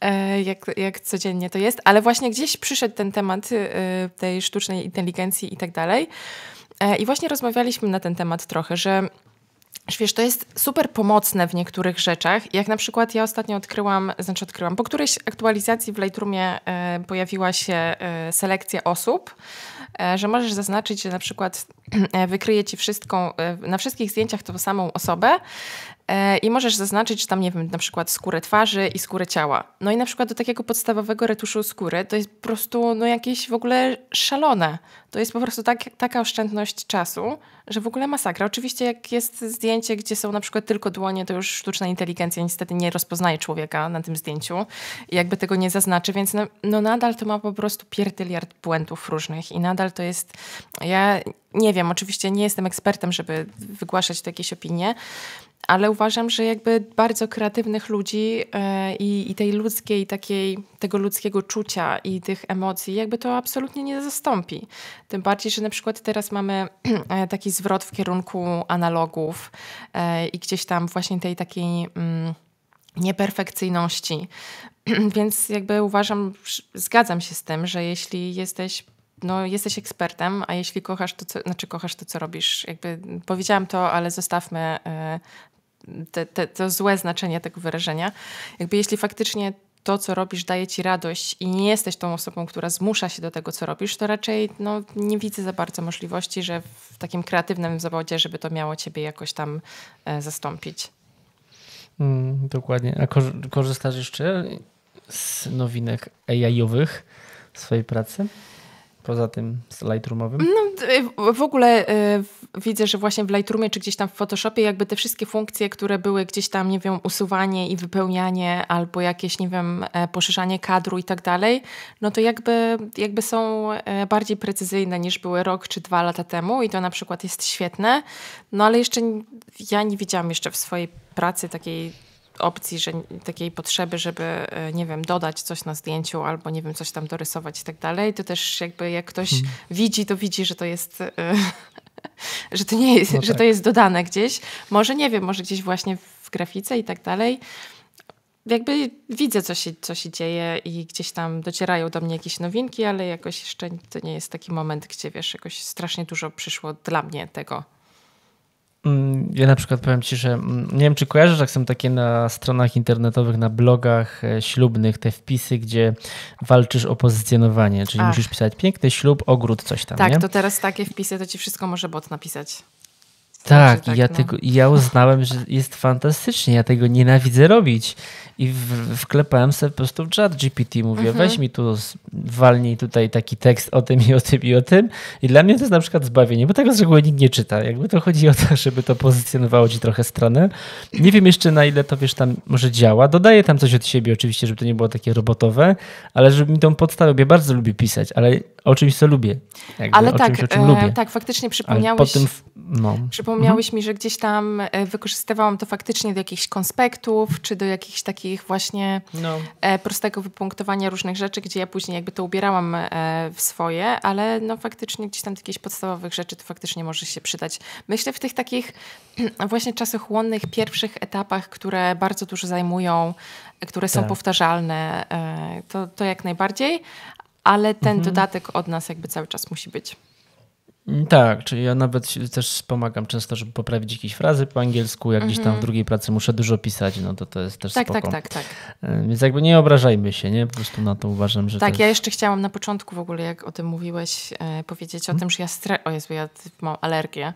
e, jak, jak codziennie to jest, ale właśnie gdzieś przyszedł ten temat tej sztucznej inteligencji i tak dalej. I właśnie rozmawialiśmy na ten temat trochę, że Wiesz, to jest super pomocne w niektórych rzeczach. Jak na przykład ja ostatnio odkryłam, znaczy odkryłam, po którejś aktualizacji w Lightroomie e, pojawiła się e, selekcja osób, e, że możesz zaznaczyć, że na przykład e, wykryje ci wszystką, e, na wszystkich zdjęciach tą samą osobę E, i możesz zaznaczyć tam, nie wiem, na przykład skórę twarzy i skórę ciała. No i na przykład do takiego podstawowego retuszu skóry to jest po prostu no jakieś w ogóle szalone. To jest po prostu tak, taka oszczędność czasu, że w ogóle masakra. Oczywiście jak jest zdjęcie, gdzie są na przykład tylko dłonie, to już sztuczna inteligencja niestety nie rozpoznaje człowieka na tym zdjęciu i jakby tego nie zaznaczy, więc no, no nadal to ma po prostu pierdyliard błędów różnych i nadal to jest... Ja nie wiem, oczywiście nie jestem ekspertem, żeby wygłaszać jakieś opinie, ale uważam, że jakby bardzo kreatywnych ludzi e, i, i, tej ludzkiej, takiej, tego ludzkiego czucia i tych emocji, jakby to absolutnie nie zastąpi. Tym bardziej, że na przykład teraz mamy e, taki zwrot w kierunku analogów e, i gdzieś tam właśnie tej takiej mm, nieperfekcyjności. Więc jakby uważam, zgadzam się z tym, że jeśli jesteś no, jesteś ekspertem, a jeśli kochasz to, co, znaczy kochasz to, co robisz, jakby powiedziałam to, ale zostawmy te, te, to złe znaczenie tego wyrażenia. Jakby jeśli faktycznie to, co robisz, daje ci radość i nie jesteś tą osobą, która zmusza się do tego, co robisz, to raczej no, nie widzę za bardzo możliwości, że w takim kreatywnym zawodzie, żeby to miało ciebie jakoś tam e, zastąpić. Mm, dokładnie. A kor korzystasz jeszcze z nowinek AI-owych w swojej pracy? poza tym z Lightroomowym? No, w ogóle y, widzę, że właśnie w Lightroomie czy gdzieś tam w Photoshopie jakby te wszystkie funkcje, które były gdzieś tam, nie wiem, usuwanie i wypełnianie albo jakieś, nie wiem, e, poszerzanie kadru i tak dalej, no to jakby, jakby są e, bardziej precyzyjne niż były rok czy dwa lata temu i to na przykład jest świetne, no ale jeszcze ja nie widziałam jeszcze w swojej pracy takiej opcji, że takiej potrzeby, żeby, e, nie wiem, dodać coś na zdjęciu albo, nie wiem, coś tam dorysować i tak dalej. To też jakby jak ktoś hmm. widzi, to widzi, że to jest... E, że to, nie jest, no tak. że to tak. jest dodane gdzieś. Może, nie wiem, może gdzieś właśnie w grafice i tak dalej jakby widzę, co się, co się dzieje i gdzieś tam docierają do mnie jakieś nowinki, ale jakoś jeszcze to nie jest taki moment, gdzie wiesz, jakoś strasznie dużo przyszło dla mnie tego Mm, ja na przykład powiem Ci, że mm, nie wiem, czy kojarzysz, jak są takie na stronach internetowych, na blogach e, ślubnych te wpisy, gdzie walczysz o pozycjonowanie, czyli Ach. Tak. musisz pisać piękny ślub, ogród, coś tam. Tak, nie? to teraz takie wpisy, to Ci wszystko może bot napisać. Znaczy tak, tak ja, no. tego, ja uznałem, że jest fantastycznie, ja tego nienawidzę robić. I w, wklepałem sobie po prostu w chat GPT, mówię, mhm. weź mi tu, walnij tutaj taki tekst o tym i o tym i o tym. I dla mnie to jest na przykład zbawienie, bo tego z reguły nikt nie czyta. Jakby to chodzi o to, żeby to pozycjonowało ci trochę stronę. Nie wiem jeszcze na ile to, wiesz, tam może działa. Dodaję tam coś od siebie oczywiście, żeby to nie było takie robotowe, ale żeby mi tą podstawę, ja bardzo lubię pisać, ale o czymś, co lubię. Jakby, Ale tak, czymś, e, tak, faktycznie przypomniałeś, potem, no. przypomniałeś mhm. mi, że gdzieś tam e, wykorzystywałam to faktycznie do jakichś konspektów, czy do jakichś takich właśnie no. E, prostego wypunktowania różnych rzeczy, gdzie ja później jakby to ubierałam w swoje, ale no faktycznie gdzieś tam do jakichś podstawowych rzeczy to faktycznie może się przydać. Myślę w tych takich właśnie czasochłonnych pierwszych etapach, które bardzo dużo zajmują, które są tak. powtarzalne, to, to jak najbardziej, ale ten mhm. dodatek od nas jakby cały czas musi być. Mm, tak, czyli ja nawet też pomagam często, żeby poprawić jakieś frazy po angielsku, jak gdzieś tam w mhm. drugiej pracy muszę dużo pisać, no to to jest też tak, spoko. Tak, tak, tak. E, więc jakby nie obrażajmy się, nie? Po prostu na to uważam, że Tak, ja jest... jeszcze chciałam na początku w ogóle, jak o tym mówiłeś, e, powiedzieć hmm? o mhm. tym, że ja stre... O Jezu, ja mam alergię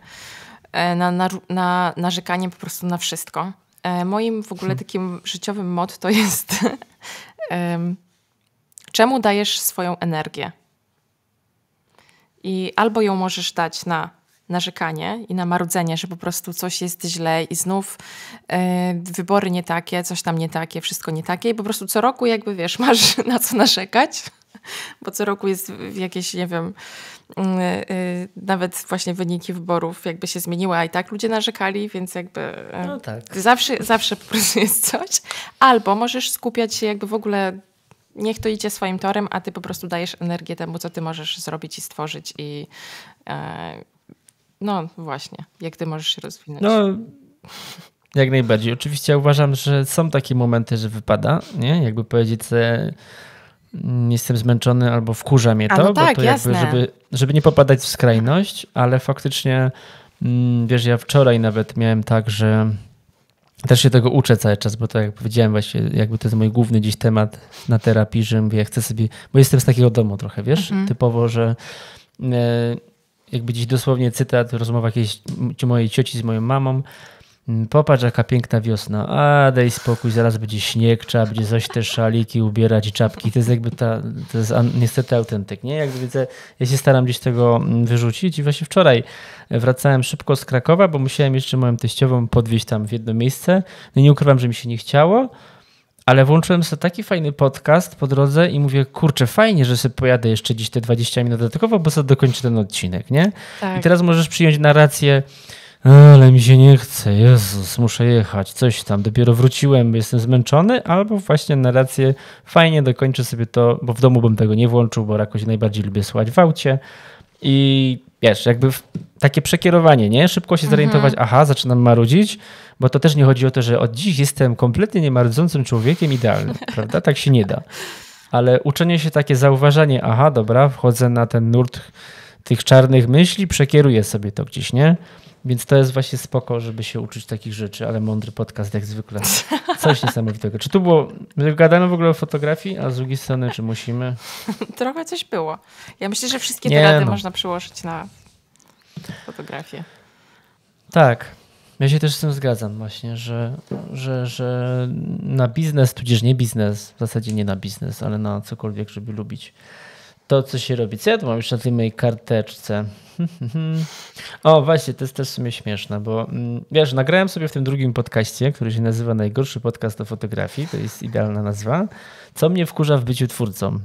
e, na, na, na narzekanie po prostu na wszystko. E, moim w ogóle hmm. takim życiowym motto jest... czemu dajesz swoją energię. I albo ją możesz dać na narzekanie i na marudzenie, że po prostu coś jest źle i znów yy, wybory nie takie, coś tam nie takie, wszystko nie takie i po prostu co roku jakby wiesz, masz na co narzekać, bo co roku jest jakieś, nie wiem, yy, yy, nawet właśnie wyniki wyborów jakby się zmieniły, a i tak ludzie narzekali, więc jakby no tak. zawsze, zawsze po prostu jest coś. Albo możesz skupiać się jakby w ogóle niech to idzie swoim torem, a ty po prostu dajesz energię temu, co ty możesz zrobić i stworzyć i e, no właśnie, jak ty możesz się rozwinąć. No. Jak najbardziej. Oczywiście ja uważam, że są takie momenty, że wypada, nie? Jakby powiedzieć, że mm, jestem zmęczony albo wkurza mnie to, no tak, bo to tak, jakby, żeby, żeby nie popadać w skrajność, ale faktycznie mm, wiesz, ja wczoraj nawet miałem tak, że też się tego uczę cały czas, bo to jak powiedziałem właśnie, jakby to jest mój główny dziś temat na terapii, że mówię, chcę sobie, bo jestem z takiego domu trochę, wiesz, mhm. typowo, że e, jakby dziś dosłownie cytat, rozmowa jakiejś mojej cioci z moją mamą, Mm, popatrz, jaka piękna wiosna. A, daj spokój, zaraz będzie śnieg, trzeba będzie zaś te szaliki ubierać i czapki. To jest jakby ta, to jest niestety autentyk, nie? Jak widzę, ja się staram gdzieś tego mm, wyrzucić i właśnie wczoraj wracałem szybko z Krakowa, bo musiałem jeszcze moją teściową podwieźć tam w jedno miejsce. No nie ukrywam, że mi się nie chciało, ale włączyłem sobie taki fajny podcast po drodze i mówię, kurczę, fajnie, że sobie pojadę jeszcze dziś te 20 minut dodatkowo, bo sobie dokończę ten odcinek, nie? Tak. I teraz możesz przyjąć narrację ale mi się nie chce, Jezus, muszę jechać, coś tam, dopiero wróciłem, jestem zmęczony, albo właśnie na rację fajnie dokończę sobie to, bo w domu bym tego nie włączył, bo jakoś najbardziej lubię słuchać w aucie i wiesz, jakby takie przekierowanie, nie? Szybko się mhm. zorientować, mhm. aha, zaczynam marudzić, bo to też nie chodzi o to, że od dziś jestem kompletnie niemarudzącym człowiekiem idealnym, prawda? Tak się nie da. Ale uczenie się takie zauważanie, aha, dobra, wchodzę na ten nurt tych czarnych myśli, przekieruję sobie to gdzieś, nie? Więc to jest właśnie spoko, żeby się uczyć takich rzeczy, ale mądry podcast jak zwykle. Coś niesamowitego. Czy tu było, gadano w ogóle o fotografii, a z drugiej strony, czy musimy? Trochę coś było. Ja myślę, że wszystkie te rady no. można przyłożyć na fotografię. Tak. Ja się też z tym zgadzam właśnie, że, że, że na biznes, tudzież nie biznes, w zasadzie nie na biznes, ale na cokolwiek, żeby lubić to, co się robi. Co ja tu mam jeszcze na tej mojej karteczce? o, właśnie, to jest też w sumie śmieszne, bo mm, wiesz, nagrałem sobie w tym drugim podcaście, który się nazywa Najgorszy Podcast o Fotografii, to jest idealna nazwa, co mnie wkurza w byciu twórcą.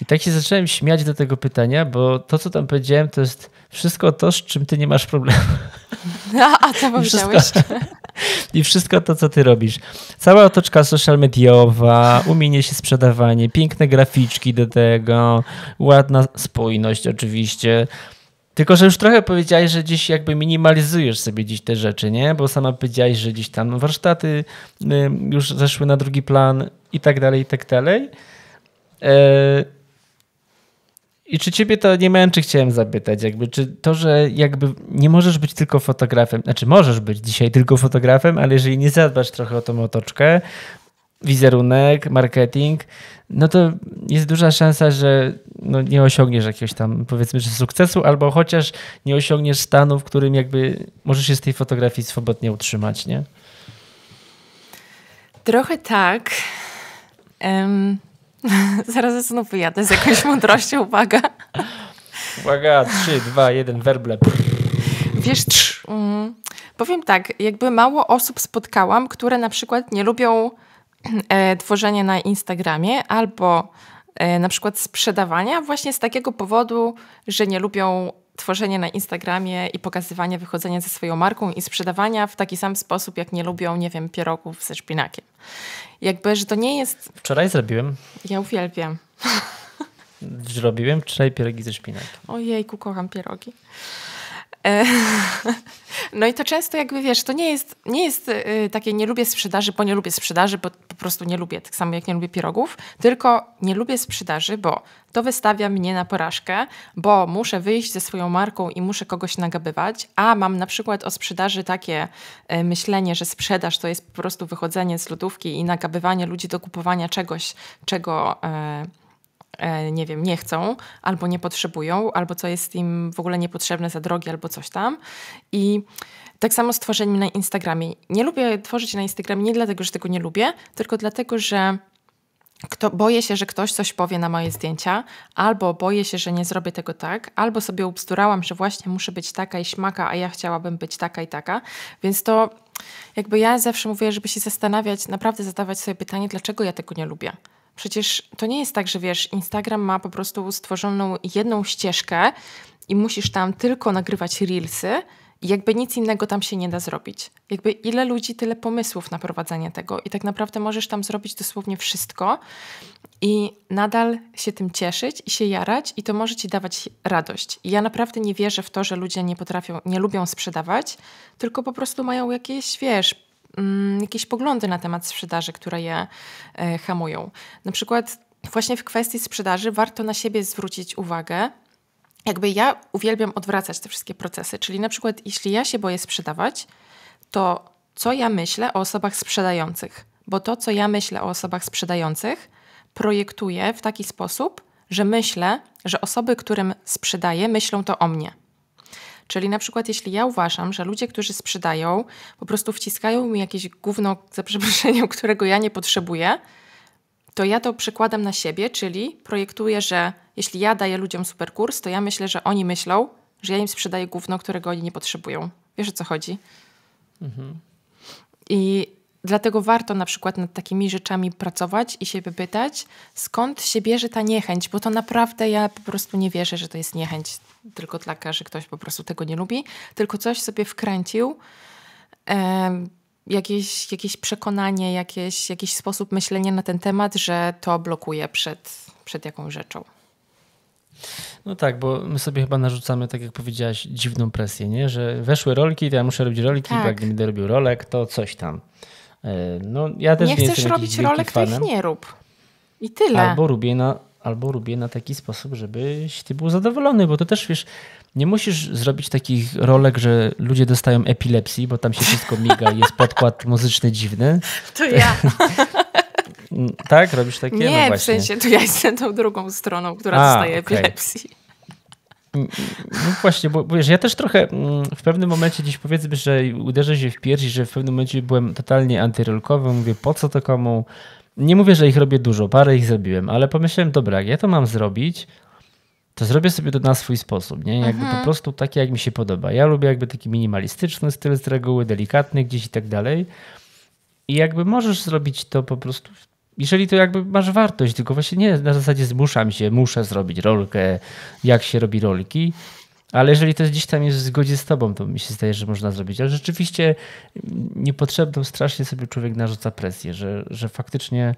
I tak się zacząłem śmiać do tego pytania, bo to, co tam powiedziałem, to jest wszystko to, z czym ty nie masz problemu. A, a co powiedziałeś? I wszystko to, co ty robisz. Cała otoczka social mediowa, umienie się sprzedawanie, piękne graficzki do tego, ładna spójność oczywiście. Tylko, że już trochę powiedziałeś, że dziś jakby minimalizujesz sobie dziś te rzeczy, nie? Bo sama powiedziałeś, że dziś tam warsztaty już zeszły na drugi plan i tak dalej, i tak dalej. Yy i czy ciebie to nie męczy, chciałem zapytać, jakby, czy to, że jakby nie możesz być tylko fotografem, znaczy możesz być dzisiaj tylko fotografem, ale jeżeli nie zadbasz trochę o tą otoczkę, wizerunek, marketing, no to jest duża szansa, że no nie osiągniesz jakiegoś tam powiedzmy, że sukcesu, albo chociaż nie osiągniesz stanu, w którym jakby możesz się z tej fotografii swobodnie utrzymać, nie? Trochę tak. Um, Zaraz znów wyjadę z jakąś mądrością, uwaga. Uwaga, 3, 2, 1, werble. Wiesz, trz, mm, powiem tak, jakby mało osób spotkałam, które na przykład nie lubią e, tworzenia na Instagramie albo e, na przykład sprzedawania właśnie z takiego powodu, że nie lubią tworzenia na Instagramie i pokazywania wychodzenia ze swoją marką i sprzedawania w taki sam sposób, jak nie lubią, nie wiem, pierogów ze szpinakiem. Jakby, że to nie jest... Wczoraj zrobiłem. Ja uwielbiam. Zrobiłem wczoraj pierogi ze szpinakiem. Ojejku, kocham pierogi. No i to często jakby wiesz, to nie jest, nie jest y, takie nie lubię sprzedaży, bo nie lubię sprzedaży, bo po prostu nie lubię, tak samo jak nie lubię pierogów, tylko nie lubię sprzedaży, bo to wystawia mnie na porażkę, bo muszę wyjść ze swoją marką i muszę kogoś nagabywać, a mam na przykład o sprzedaży takie y, myślenie, że sprzedaż to jest po prostu wychodzenie z lodówki i nagabywanie ludzi do kupowania czegoś, czego. Yy, E, nie wiem, nie chcą, albo nie potrzebują, albo co jest im w ogóle niepotrzebne za drogie, albo coś tam. I tak samo z tworzeniem na Instagramie. Nie lubię tworzyć na Instagramie nie dlatego, że tego nie lubię, tylko dlatego, że kto, boję się, że ktoś coś powie na moje zdjęcia, albo boję się, że nie zrobię tego tak, albo sobie ubzdurałam, że właśnie muszę być taka i śmaka, a ja chciałabym być taka i taka. Więc to jakby ja zawsze mówię, żeby się zastanawiać, naprawdę zadawać sobie pytanie, dlaczego ja tego nie lubię. Przecież to nie jest tak, że wiesz, Instagram ma po prostu stworzoną jedną ścieżkę i musisz tam tylko nagrywać reelsy, i jakby nic innego tam się nie da zrobić. Jakby ile ludzi, tyle pomysłów na prowadzenie tego. I tak naprawdę możesz tam zrobić dosłownie wszystko i nadal się tym cieszyć i się jarać i to może ci dawać radość. I ja naprawdę nie wierzę w to, że ludzie nie potrafią, nie lubią sprzedawać, tylko po prostu mają jakieś, wiesz, Mm, jakieś poglądy na temat sprzedaży, które je e, hamują. Na przykład właśnie w kwestii sprzedaży warto na siebie zwrócić uwagę. Jakby ja uwielbiam odwracać te wszystkie procesy, czyli na przykład jeśli ja się boję sprzedawać, to co ja myślę o osobach sprzedających? Bo to, co ja myślę o osobach sprzedających, projektuję w taki sposób, że myślę, że osoby, którym sprzedaję, myślą to o mnie. Czyli na przykład jeśli ja uważam, że ludzie, którzy sprzedają, po prostu wciskają mi jakieś gówno, za przeproszeniem, którego ja nie potrzebuję, to ja to przekładam na siebie, czyli projektuję, że jeśli ja daję ludziom super kurs, to ja myślę, że oni myślą, że ja im sprzedaję gówno, którego oni nie potrzebują. Wiesz o co chodzi? Mhm. I Dlatego warto na przykład nad takimi rzeczami pracować i siebie pytać, skąd się bierze ta niechęć, bo to naprawdę ja po prostu nie wierzę, że to jest niechęć tylko dla że ktoś po prostu tego nie lubi, tylko coś sobie wkręcił, e, jakieś, jakieś przekonanie, jakieś, jakiś sposób myślenia na ten temat, że to blokuje przed, przed jakąś rzeczą. No tak, bo my sobie chyba narzucamy, tak jak powiedziałaś, dziwną presję, nie? że weszły rolki, to ja muszę robić rolki, tak. bo jak nie robił rolek, to coś tam. E, no, ja też nie, nie chcesz robić rolek, których nie rób. I tyle. Albo robię na, albo robię na taki sposób, żebyś ty był zadowolony, bo to też wiesz, nie musisz zrobić takich rolek, że ludzie dostają epilepsji, bo tam się wszystko miga i jest podkład muzyczny dziwny. To ja. tak? Robisz takie? No nie, no w sensie, tu ja jestem tą drugą stroną, która A, dostaje okay. epilepsji. Mm, no właśnie, bo wiesz, ja też trochę mm, w pewnym momencie gdzieś powiedzmy, że uderzę się w piersi, że w pewnym momencie byłem totalnie antyrolkowy, mówię po co to komu. Nie mówię, że ich robię dużo, parę ich zrobiłem, ale pomyślałem, dobra, jak ja to mam zrobić, to zrobię sobie to na swój sposób, nie? Jakby mhm. po prostu takie, jak mi się podoba. Ja lubię jakby taki minimalistyczny styl z reguły, delikatny gdzieś i tak dalej. I jakby możesz zrobić to po prostu jeżeli to jakby masz wartość, tylko właśnie nie na zasadzie zmuszam się, muszę zrobić rolkę, jak się robi rolki, ale jeżeli to gdzieś tam jest w zgodzie z tobą, to mi się zdaje, że można zrobić. Ale rzeczywiście niepotrzebną strasznie sobie człowiek narzuca presję, że, że faktycznie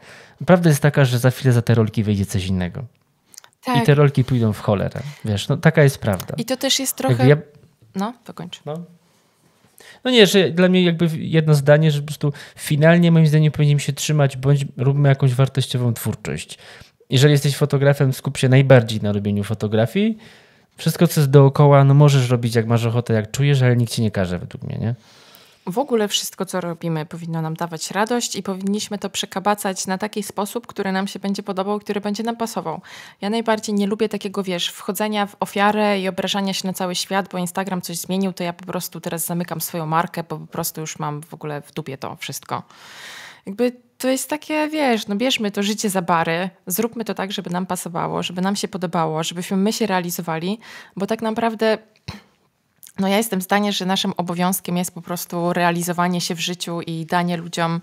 prawda jest taka, że za chwilę za te rolki wyjdzie coś innego. Tak. I te rolki pójdą w cholerę. Wiesz, no taka jest prawda. I to też jest trochę... Ja... No, pokończ. No. No nie, że dla mnie jakby jedno zdanie, że po prostu finalnie moim zdaniem powinniśmy się trzymać, bądź róbmy jakąś wartościową twórczość. Jeżeli jesteś fotografem, skup się najbardziej na robieniu fotografii. Wszystko, co jest dookoła, no możesz robić jak masz ochotę, jak czujesz, ale nikt ci nie każe według mnie, nie? W ogóle wszystko, co robimy, powinno nam dawać radość i powinniśmy to przekabacać na taki sposób, który nam się będzie podobał, który będzie nam pasował. Ja najbardziej nie lubię takiego, wiesz, wchodzenia w ofiarę i obrażania się na cały świat, bo Instagram coś zmienił, to ja po prostu teraz zamykam swoją markę, bo po prostu już mam w ogóle w dupie to wszystko. Jakby to jest takie, wiesz, no bierzmy to życie za bary, zróbmy to tak, żeby nam pasowało, żeby nam się podobało, żebyśmy my się realizowali, bo tak naprawdę no ja jestem zdania, że naszym obowiązkiem jest po prostu realizowanie się w życiu i danie ludziom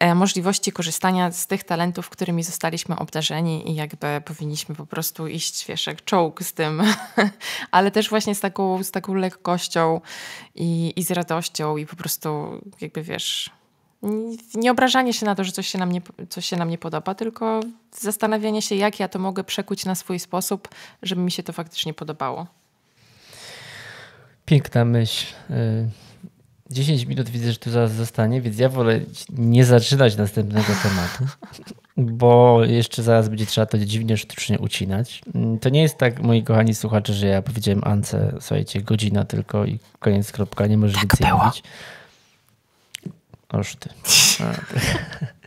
e, możliwości korzystania z tych talentów, którymi zostaliśmy obdarzeni i jakby powinniśmy po prostu iść wiesz, jak czołg z tym, ale też właśnie z taką, z taką lekkością i, i z radością i po prostu jakby wiesz, nie obrażanie się na to, że coś się, nam nie, coś się nam nie podoba, tylko zastanawianie się, jak ja to mogę przekuć na swój sposób, żeby mi się to faktycznie podobało. Piękna myśl. 10 y, minut widzę, że tu zaraz zostanie, więc ja wolę nie zaczynać następnego tematu, bo jeszcze zaraz będzie trzeba to dziwnie sztucznie ucinać. Y, to nie jest tak, moi kochani słuchacze, że ja powiedziałem Ance, słuchajcie, godzina tylko i koniec, kropka, nie możesz tak nic było. mówić. Oszty. ty.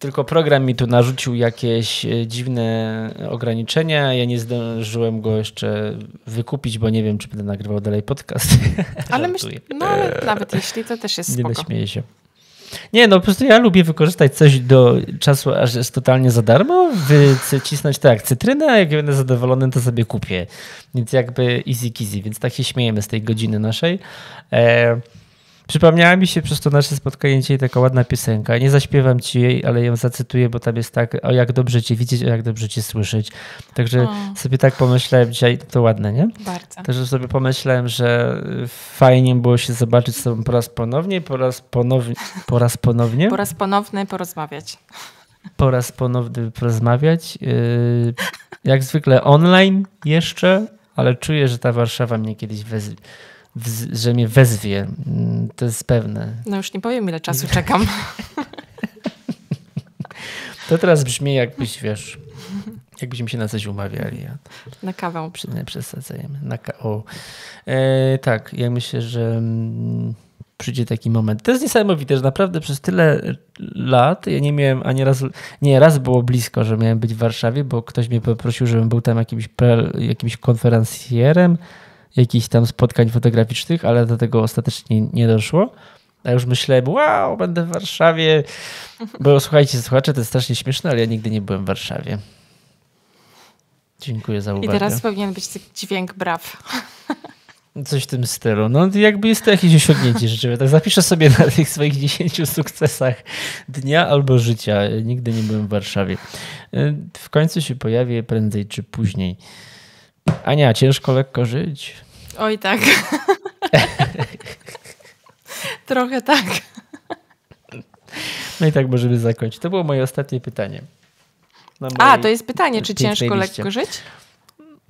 Tylko program mi tu narzucił jakieś e, dziwne ograniczenia. Ja nie zdążyłem go jeszcze wykupić, bo nie wiem, czy będę nagrywał dalej podcast. Ale myślę, no nawet jeśli, to też jest nie śmieję się. Nie, no po prostu ja lubię wykorzystać coś do czasu, aż jest totalnie za darmo, wycisnąć tak cytrynę, a jak będę zadowolony, to sobie kupię. Więc jakby easy kizy, więc tak się śmiejemy z tej godziny naszej. E, Przypomniała mi się przez to nasze spotkanie dzisiaj taka ładna piosenka. Nie zaśpiewam ci jej, ale ją zacytuję, bo tam jest tak, o jak dobrze cię widzieć, o jak dobrze cię słyszeć. Także o. sobie tak pomyślałem dzisiaj, to ładne, nie? Bardzo. Także sobie pomyślałem, że fajnie było się zobaczyć z tobą po raz ponownie, po raz ponownie, po raz ponownie. po raz ponowny porozmawiać. Po raz ponowny porozmawiać. Y, jak zwykle online jeszcze, ale czuję, że ta Warszawa mnie kiedyś wezwie że mnie wezwie. Mm, to jest pewne. No już nie powiem, ile czasu czekam. to teraz brzmi, jakbyś wiesz. Jakbyśmy się na coś umawiali. Na kawę. Nie przesadzajmy. Na ka- o. E, tak, ja myślę, że mm, przyjdzie taki moment. To jest niesamowite, że naprawdę przez tyle lat ja nie miałem ani razu, nie raz było blisko, że miałem być w Warszawie, bo ktoś mnie poprosił, żebym był tam jakimś, jakimś konferencjerem, jakichś tam spotkań fotograficznych, ale do tego ostatecznie nie doszło. Ja już myślałem, wow, będę w Warszawie. Bo słuchajcie, słuchacze, to jest strasznie śmieszne, ale ja nigdy nie byłem w Warszawie. Dziękuję za uwagę. I teraz powinien być dźwięk braw. Coś w tym stylu. No jakby jest to jakieś osiągnięcie rzeczywiście. Tak zapiszę sobie na tych swoich 10 sukcesach dnia albo życia. Nigdy nie byłem w Warszawie. Y, w końcu się pojawi prędzej czy później. Ania, ciężko lekko żyć. Oj tak. Trochę tak. No i tak możemy zakończyć. To było moje ostatnie pytanie. A, to jest pytanie, czy ciężko liście. lekko żyć?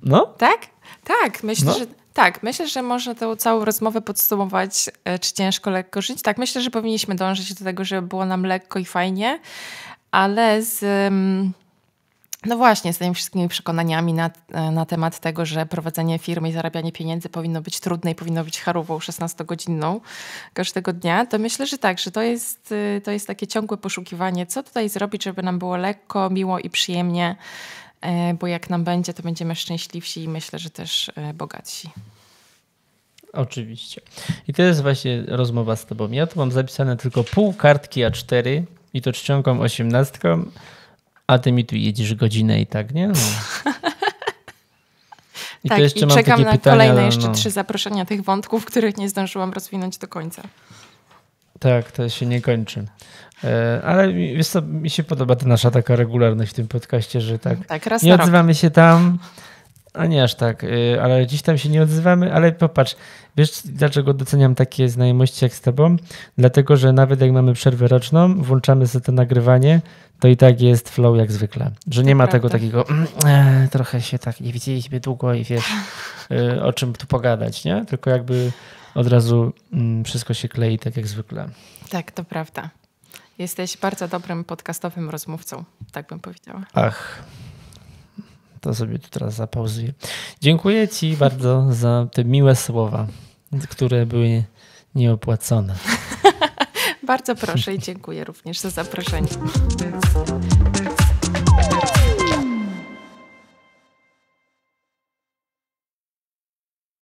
No. Tak? Tak, myślę, no. że tak, myślę, że można tę całą rozmowę podsumować, e, czy ciężko lekko żyć. Tak, myślę, że powinniśmy dążyć do tego, żeby było nam lekko i fajnie, ale z um, no właśnie, z tymi wszystkimi przekonaniami na, e, na temat tego, że prowadzenie firmy i zarabianie pieniędzy powinno być trudne i powinno być harową 16-godzinną każdego dnia, to myślę, że tak, że to jest, y, to jest takie ciągłe poszukiwanie, co tutaj zrobić, żeby nam było lekko, miło i przyjemnie, e, bo jak nam będzie, to będziemy szczęśliwsi i myślę, że też e, bogatsi. Oczywiście. I to jest właśnie rozmowa z tobą. Ja tu mam zapisane tylko pół kartki A4 i to czcionką 18 a ty mi tu jedziesz godzinę i tak, nie? No. I tak, i czekam na pytania, kolejne no, jeszcze no. trzy zaproszenia tych wątków, których nie zdążyłam rozwinąć do końca. Tak, to się nie kończy. E, ale wiesz co, mi się podoba ta nasza taka regularność w tym podcaście, że tak, tak raz nie odzywamy się tam, a nie aż tak, y, ale dziś tam się nie odzywamy, ale popatrz, wiesz dlaczego doceniam takie znajomości jak z tobą? Dlatego, że nawet jak mamy przerwę roczną, włączamy sobie to nagrywanie, to i tak jest flow jak zwykle. Że nie ma Prawda. tego takiego, mm, e, trochę się tak nie widzieliśmy długo i wiesz, y, o czym tu pogadać, nie? Tylko jakby od razu mm, wszystko się klei tak jak zwykle. Tak, to prawda. Jesteś bardzo dobrym podcastowym rozmówcą, tak bym powiedziała. Ach. To sobie tu teraz zapauzuję. Dziękuję Ci bardzo za te miłe słowa, które były nieopłacone. bardzo proszę i dziękuję również za zaproszenie.